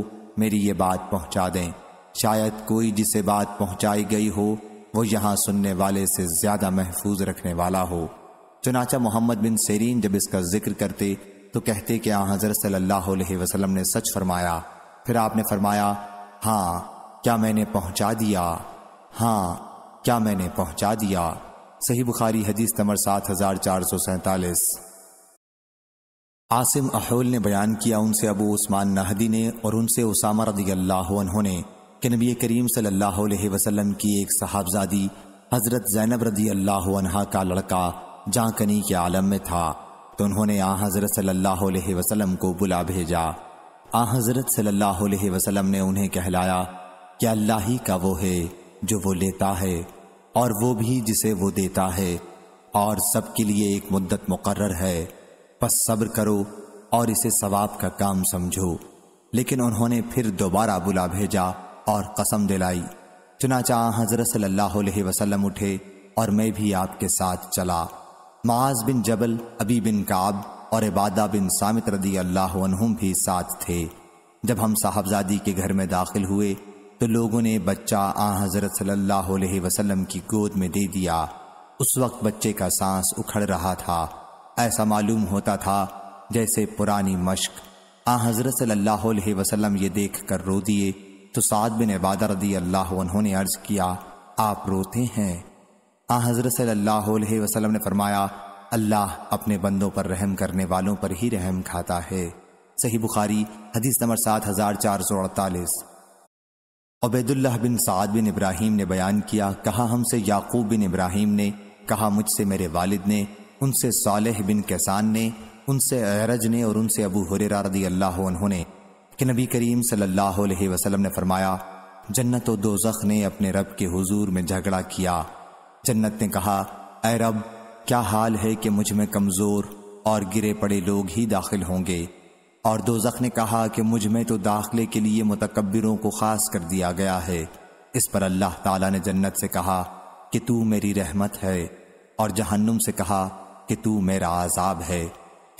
मेरी ये बात पहुंचा दें शायद कोई जिसे बात पहुंचाई गई हो वो यहाँ सुनने वाले से ज्यादा महफूज रखने वाला हो चुनाचा मोहम्मद बिन सेरीन जब इसका जिक्र करते तो कहते कि आ हजरत सल्लल्लाहु अलैहि वसल्लम ने सच फरमाया फिर आपने फरमाया हाँ क्या मैंने पहुंचा दिया हाँ क्या मैंने पहुंचा दिया सही बुखारी हदीस नंबर सात हजार चार सौ सैतालीस आसिम अहोल ने बयान किया उनसे अबू उस्मान नहदी ने और उनसे उसामा रदी अल्लाह उन्होंने कि नबी करीम सल्लल्लाहु अलैहि वसल्लम की एक साहबजादी हज़रत जैनब रदी अल्लाह अनहा का लड़का जाकनी के आलम में था तो उन्होंने आ हज़रत सल्लल्लाहु अलैहि वसल्लम को बुला भेजा आ हज़रत सल्लल्लाहु अलैहि वसल्लम ने उन्हें कहलाया कि अल्लाह ही का वो है जो वो लेता है और वो भी जिसे वो देता है और के लिए एक मुद्दत मुकर्र है बस सब्र करो और इसे सवाब का काम समझो लेकिन उन्होंने फिर दोबारा बुला भेजा और कसम दिलाई चुनाचा हजरत सल्लल्लाहु अलैहि वसल्लम उठे और मैं भी आपके साथ चला माज बिन जबल अबी बिन काब और इबादा बिन सामित रदी अल्लाह भी साथ थे जब हम साहबजादी के घर में दाखिल हुए तो लोगों ने बच्चा आ हजरत सल्लल्लाहु अलैहि वसल्लम की गोद में दे दिया उस वक्त बच्चे का सांस उखड़ रहा था ऐसा मालूम होता था जैसे पुरानी मश्क आ हजरत सल्लल्लाहु अलैहि वसल्लम ये देख कर रो दिए तो साद बिन इबादा रदी अल्लाह उन्होंने अर्ज किया आप रोते हैं आ हज़रत सल्लल्लाहु ने फरमाया अल्लाह अपने बंदों पर रहम करने वालों पर ही रहम खाता है सही बुखारी हदीस नंबर सात हज़ार चार सौ अड़तालीस अबैदुल्लाह बिन साद बिन इब्राहिम ने बयान किया कहा हमसे याकूब बिन इब्राहिम ने कहा मुझसे मेरे वालिद ने उनसे सालेह बिन कैसान ने उनसे अरज ने और उनसे अबू हुरेरा रदी अल्लाह उन्होंने कि नबी करीम सल्लल्लाहु अलैहि वसल्लम ने फरमाया जन्नत और दोजख ने अपने रब के हुजूर में झगड़ा किया जन्नत ने कहा ए रब क्या हाल है कि मुझ में कमज़ोर और गिरे पड़े लोग ही दाखिल होंगे और दोजख ने कहा कि मुझ में तो दाखिले के लिए मतकबरों को खास कर दिया गया है इस पर अल्लाह ताला ने जन्नत से कहा कि तू मेरी रहमत है और जहन्नुम से कहा कि तू मेरा आज़ाब है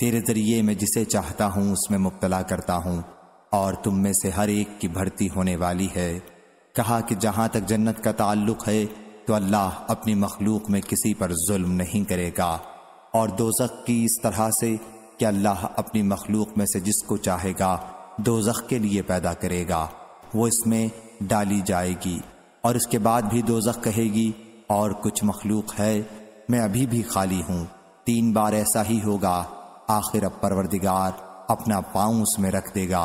तेरे ज़रिए मैं जिसे चाहता हूँ उसमें मुबतला करता हूँ और तुम में से हर एक की भर्ती होने वाली है कहा कि जहां तक जन्नत का ताल्लुक है तो अल्लाह अपनी मखलूक में किसी पर जुल्म नहीं करेगा और दोजख की इस तरह से कि अल्लाह अपनी मखलूक में से जिसको चाहेगा दोजख के लिए पैदा करेगा वो इसमें डाली जाएगी और इसके बाद भी दोजख कहेगी और कुछ मखलूक है मैं अभी भी खाली हूँ तीन बार ऐसा ही होगा आखिर अब परवरदिगार अपना पाँव उसमें रख देगा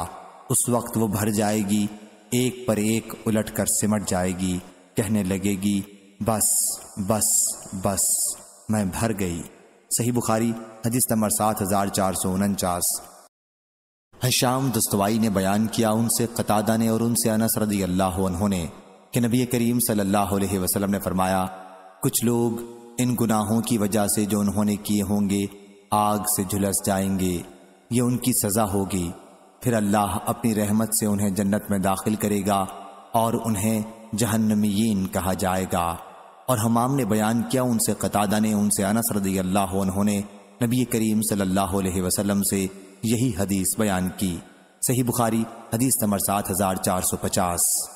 उस वक्त वो भर जाएगी एक पर एक उलट कर सिमट जाएगी कहने लगेगी बस बस बस मैं भर गई सही बुखारी हदीस नंबर सात हज़ार चार सौ उनचास हशाम दस्तवाई ने बयान किया उनसे कतादा ने और उनसे अनस रदी अल्लाह उन्होंने कि नबी करीम सल्लल्लाहु अलैहि वसल्लम ने फरमाया कुछ लोग इन गुनाहों की वजह से जो उन्होंने किए होंगे आग से झुलस जाएंगे ये उनकी सज़ा होगी फिर अल्लाह अपनी रहमत से उन्हें जन्नत में दाखिल करेगा और उन्हें जहन्नमीन कहा जाएगा और हमाम ने बयान किया उनसे कतादा ने उनसे अनस अल्लाह उन्होंने नबी करीम सल्लल्लाहु अलैहि वसल्लम से यही हदीस बयान की सही बुखारी हदीस नंबर सात हज़ार चार सौ पचास